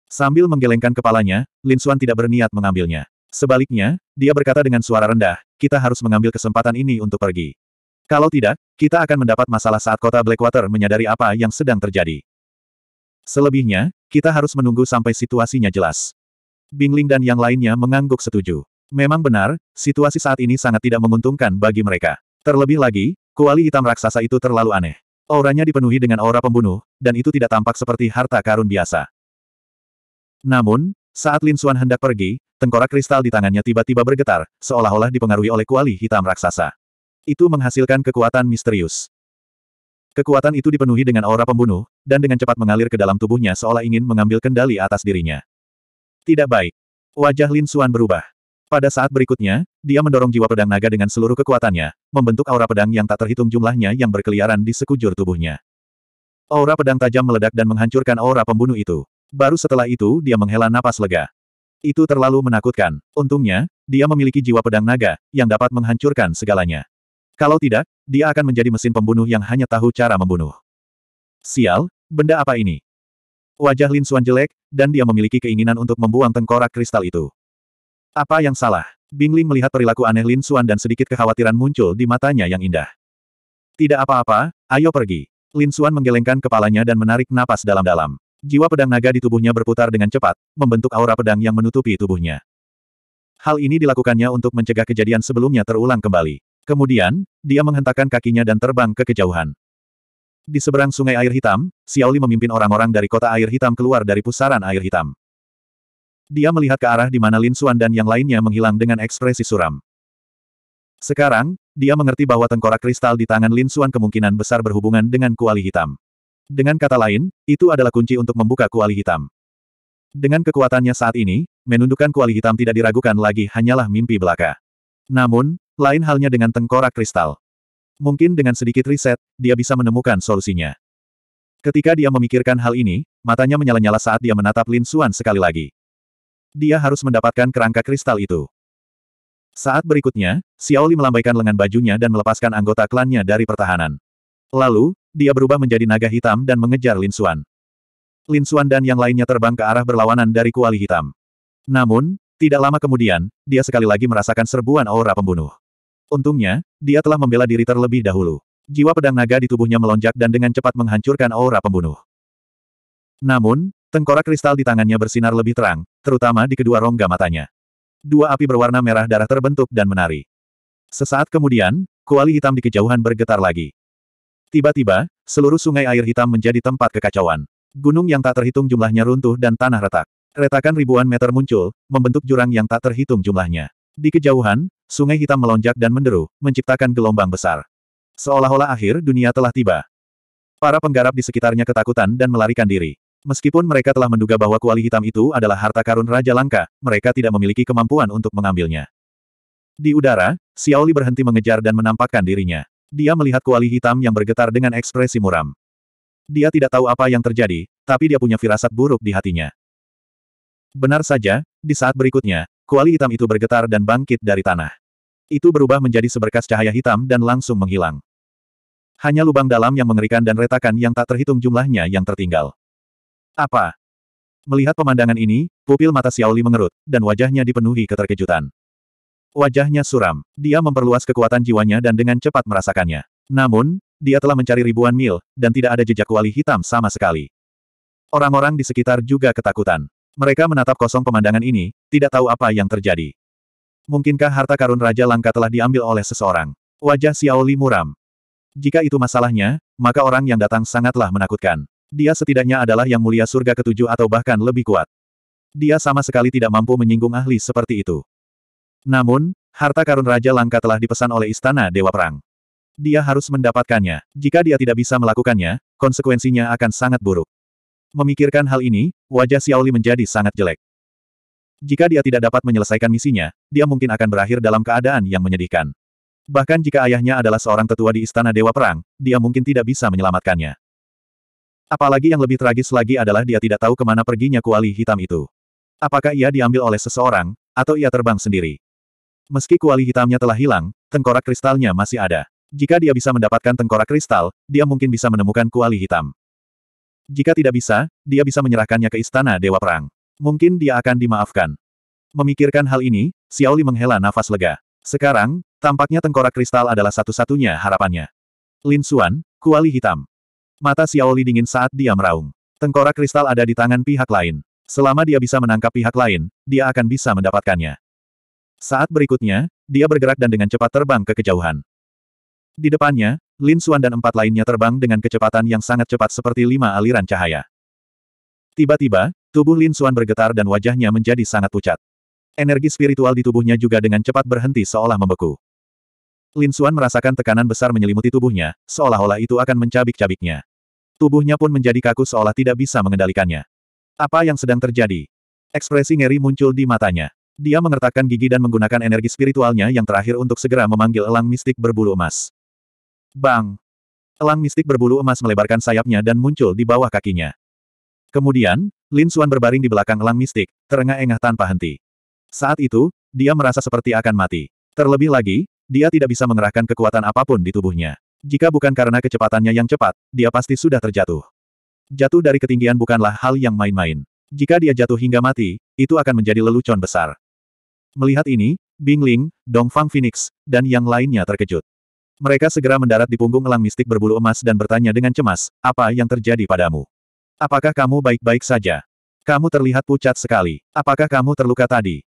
Sambil menggelengkan kepalanya, Lin Suan tidak berniat mengambilnya. Sebaliknya, dia berkata dengan suara rendah, kita harus mengambil kesempatan ini untuk pergi. Kalau tidak, kita akan mendapat masalah saat kota Blackwater menyadari apa yang sedang terjadi. Selebihnya, kita harus menunggu sampai situasinya jelas. Bingling dan yang lainnya mengangguk setuju. Memang benar, situasi saat ini sangat tidak menguntungkan bagi mereka. Terlebih lagi, kuali hitam raksasa itu terlalu aneh. Auranya dipenuhi dengan aura pembunuh, dan itu tidak tampak seperti harta karun biasa. Namun, saat Lin Suan hendak pergi, tengkorak kristal di tangannya tiba-tiba bergetar, seolah-olah dipengaruhi oleh kuali hitam raksasa. Itu menghasilkan kekuatan misterius. Kekuatan itu dipenuhi dengan aura pembunuh, dan dengan cepat mengalir ke dalam tubuhnya seolah ingin mengambil kendali atas dirinya. Tidak baik. Wajah Lin Suan berubah. Pada saat berikutnya, dia mendorong jiwa pedang naga dengan seluruh kekuatannya, membentuk aura pedang yang tak terhitung jumlahnya yang berkeliaran di sekujur tubuhnya. Aura pedang tajam meledak dan menghancurkan aura pembunuh itu. Baru setelah itu dia menghela napas lega. Itu terlalu menakutkan. Untungnya, dia memiliki jiwa pedang naga, yang dapat menghancurkan segalanya. Kalau tidak, dia akan menjadi mesin pembunuh yang hanya tahu cara membunuh. Sial, benda apa ini? Wajah Lin Xuan jelek, dan dia memiliki keinginan untuk membuang tengkorak kristal itu. Apa yang salah? Bing Bingling melihat perilaku aneh Lin Xuan dan sedikit kekhawatiran muncul di matanya yang indah. Tidak apa-apa, ayo pergi. Lin Xuan menggelengkan kepalanya dan menarik napas dalam-dalam. Jiwa pedang naga di tubuhnya berputar dengan cepat, membentuk aura pedang yang menutupi tubuhnya. Hal ini dilakukannya untuk mencegah kejadian sebelumnya terulang kembali. Kemudian, dia menghentakkan kakinya dan terbang ke kejauhan. Di seberang sungai air hitam, Xiaoli memimpin orang-orang dari kota air hitam keluar dari pusaran air hitam. Dia melihat ke arah di mana Lin Xuan dan yang lainnya menghilang dengan ekspresi suram. Sekarang, dia mengerti bahwa tengkorak kristal di tangan Lin Xuan kemungkinan besar berhubungan dengan kuali hitam. Dengan kata lain, itu adalah kunci untuk membuka kuali hitam. Dengan kekuatannya saat ini, menundukkan kuali hitam tidak diragukan lagi hanyalah mimpi belaka. Namun, lain halnya dengan tengkorak kristal. Mungkin dengan sedikit riset, dia bisa menemukan solusinya. Ketika dia memikirkan hal ini, matanya menyala-nyala saat dia menatap Lin Xuan sekali lagi. Dia harus mendapatkan kerangka kristal itu. Saat berikutnya, Xiaoli melambaikan lengan bajunya dan melepaskan anggota klannya dari pertahanan. Lalu, dia berubah menjadi naga hitam dan mengejar Lin Xuan. Lin Xuan dan yang lainnya terbang ke arah berlawanan dari kuali hitam. Namun, tidak lama kemudian, dia sekali lagi merasakan serbuan aura pembunuh. Untungnya, dia telah membela diri terlebih dahulu. Jiwa pedang naga di tubuhnya melonjak dan dengan cepat menghancurkan aura pembunuh. Namun, tengkorak kristal di tangannya bersinar lebih terang, terutama di kedua rongga matanya. Dua api berwarna merah darah terbentuk dan menari. Sesaat kemudian, kuali hitam di kejauhan bergetar lagi. Tiba-tiba, seluruh sungai air hitam menjadi tempat kekacauan. Gunung yang tak terhitung jumlahnya runtuh dan tanah retak. Retakan ribuan meter muncul, membentuk jurang yang tak terhitung jumlahnya. Di kejauhan, sungai hitam melonjak dan menderu, menciptakan gelombang besar. Seolah-olah akhir dunia telah tiba. Para penggarap di sekitarnya ketakutan dan melarikan diri. Meskipun mereka telah menduga bahwa kuali hitam itu adalah harta karun Raja Langka, mereka tidak memiliki kemampuan untuk mengambilnya. Di udara, Xiaoli berhenti mengejar dan menampakkan dirinya. Dia melihat kuali hitam yang bergetar dengan ekspresi muram. Dia tidak tahu apa yang terjadi, tapi dia punya firasat buruk di hatinya. Benar saja, di saat berikutnya, kuali hitam itu bergetar dan bangkit dari tanah. Itu berubah menjadi seberkas cahaya hitam dan langsung menghilang. Hanya lubang dalam yang mengerikan dan retakan yang tak terhitung jumlahnya yang tertinggal. Apa? Melihat pemandangan ini, pupil mata Xiaoli mengerut, dan wajahnya dipenuhi keterkejutan. Wajahnya suram. Dia memperluas kekuatan jiwanya dan dengan cepat merasakannya. Namun, dia telah mencari ribuan mil, dan tidak ada jejak kuali hitam sama sekali. Orang-orang di sekitar juga ketakutan. Mereka menatap kosong pemandangan ini, tidak tahu apa yang terjadi. Mungkinkah harta karun Raja Langka telah diambil oleh seseorang? Wajah Xiaoli muram. Jika itu masalahnya, maka orang yang datang sangatlah menakutkan. Dia setidaknya adalah yang mulia surga ketujuh atau bahkan lebih kuat. Dia sama sekali tidak mampu menyinggung ahli seperti itu. Namun, harta karun Raja Langka telah dipesan oleh Istana Dewa Perang. Dia harus mendapatkannya. Jika dia tidak bisa melakukannya, konsekuensinya akan sangat buruk. Memikirkan hal ini, wajah Xiaoli menjadi sangat jelek. Jika dia tidak dapat menyelesaikan misinya, dia mungkin akan berakhir dalam keadaan yang menyedihkan. Bahkan jika ayahnya adalah seorang tetua di Istana Dewa Perang, dia mungkin tidak bisa menyelamatkannya. Apalagi yang lebih tragis lagi adalah dia tidak tahu kemana perginya kuali hitam itu. Apakah ia diambil oleh seseorang, atau ia terbang sendiri? Meski kuali hitamnya telah hilang, tengkorak kristalnya masih ada. Jika dia bisa mendapatkan tengkorak kristal, dia mungkin bisa menemukan kuali hitam. Jika tidak bisa, dia bisa menyerahkannya ke Istana Dewa Perang. Mungkin dia akan dimaafkan. Memikirkan hal ini, Xiaoli menghela nafas lega. Sekarang, tampaknya tengkorak kristal adalah satu-satunya harapannya. Lin Xuan, kuali hitam. Mata Xiaoli dingin saat dia meraung. Tengkorak kristal ada di tangan pihak lain. Selama dia bisa menangkap pihak lain, dia akan bisa mendapatkannya. Saat berikutnya, dia bergerak dan dengan cepat terbang ke kejauhan. Di depannya, Lin Xuan dan empat lainnya terbang dengan kecepatan yang sangat cepat seperti lima aliran cahaya. Tiba-tiba, Tubuh Lin Suan bergetar dan wajahnya menjadi sangat pucat. Energi spiritual di tubuhnya juga dengan cepat berhenti seolah membeku. Lin Suan merasakan tekanan besar menyelimuti tubuhnya, seolah-olah itu akan mencabik-cabiknya. Tubuhnya pun menjadi kaku seolah tidak bisa mengendalikannya. Apa yang sedang terjadi? Ekspresi ngeri muncul di matanya. Dia mengertakkan gigi dan menggunakan energi spiritualnya yang terakhir untuk segera memanggil elang mistik berbulu emas. Bang! Elang mistik berbulu emas melebarkan sayapnya dan muncul di bawah kakinya. Kemudian, Lin Suan berbaring di belakang elang mistik, terengah-engah tanpa henti. Saat itu, dia merasa seperti akan mati. Terlebih lagi, dia tidak bisa mengerahkan kekuatan apapun di tubuhnya. Jika bukan karena kecepatannya yang cepat, dia pasti sudah terjatuh. Jatuh dari ketinggian bukanlah hal yang main-main. Jika dia jatuh hingga mati, itu akan menjadi lelucon besar. Melihat ini, Bing Ling, Dongfang Phoenix, dan yang lainnya terkejut. Mereka segera mendarat di punggung elang mistik berbulu emas dan bertanya dengan cemas, apa yang terjadi padamu? Apakah kamu baik-baik saja? Kamu terlihat pucat sekali. Apakah kamu terluka tadi?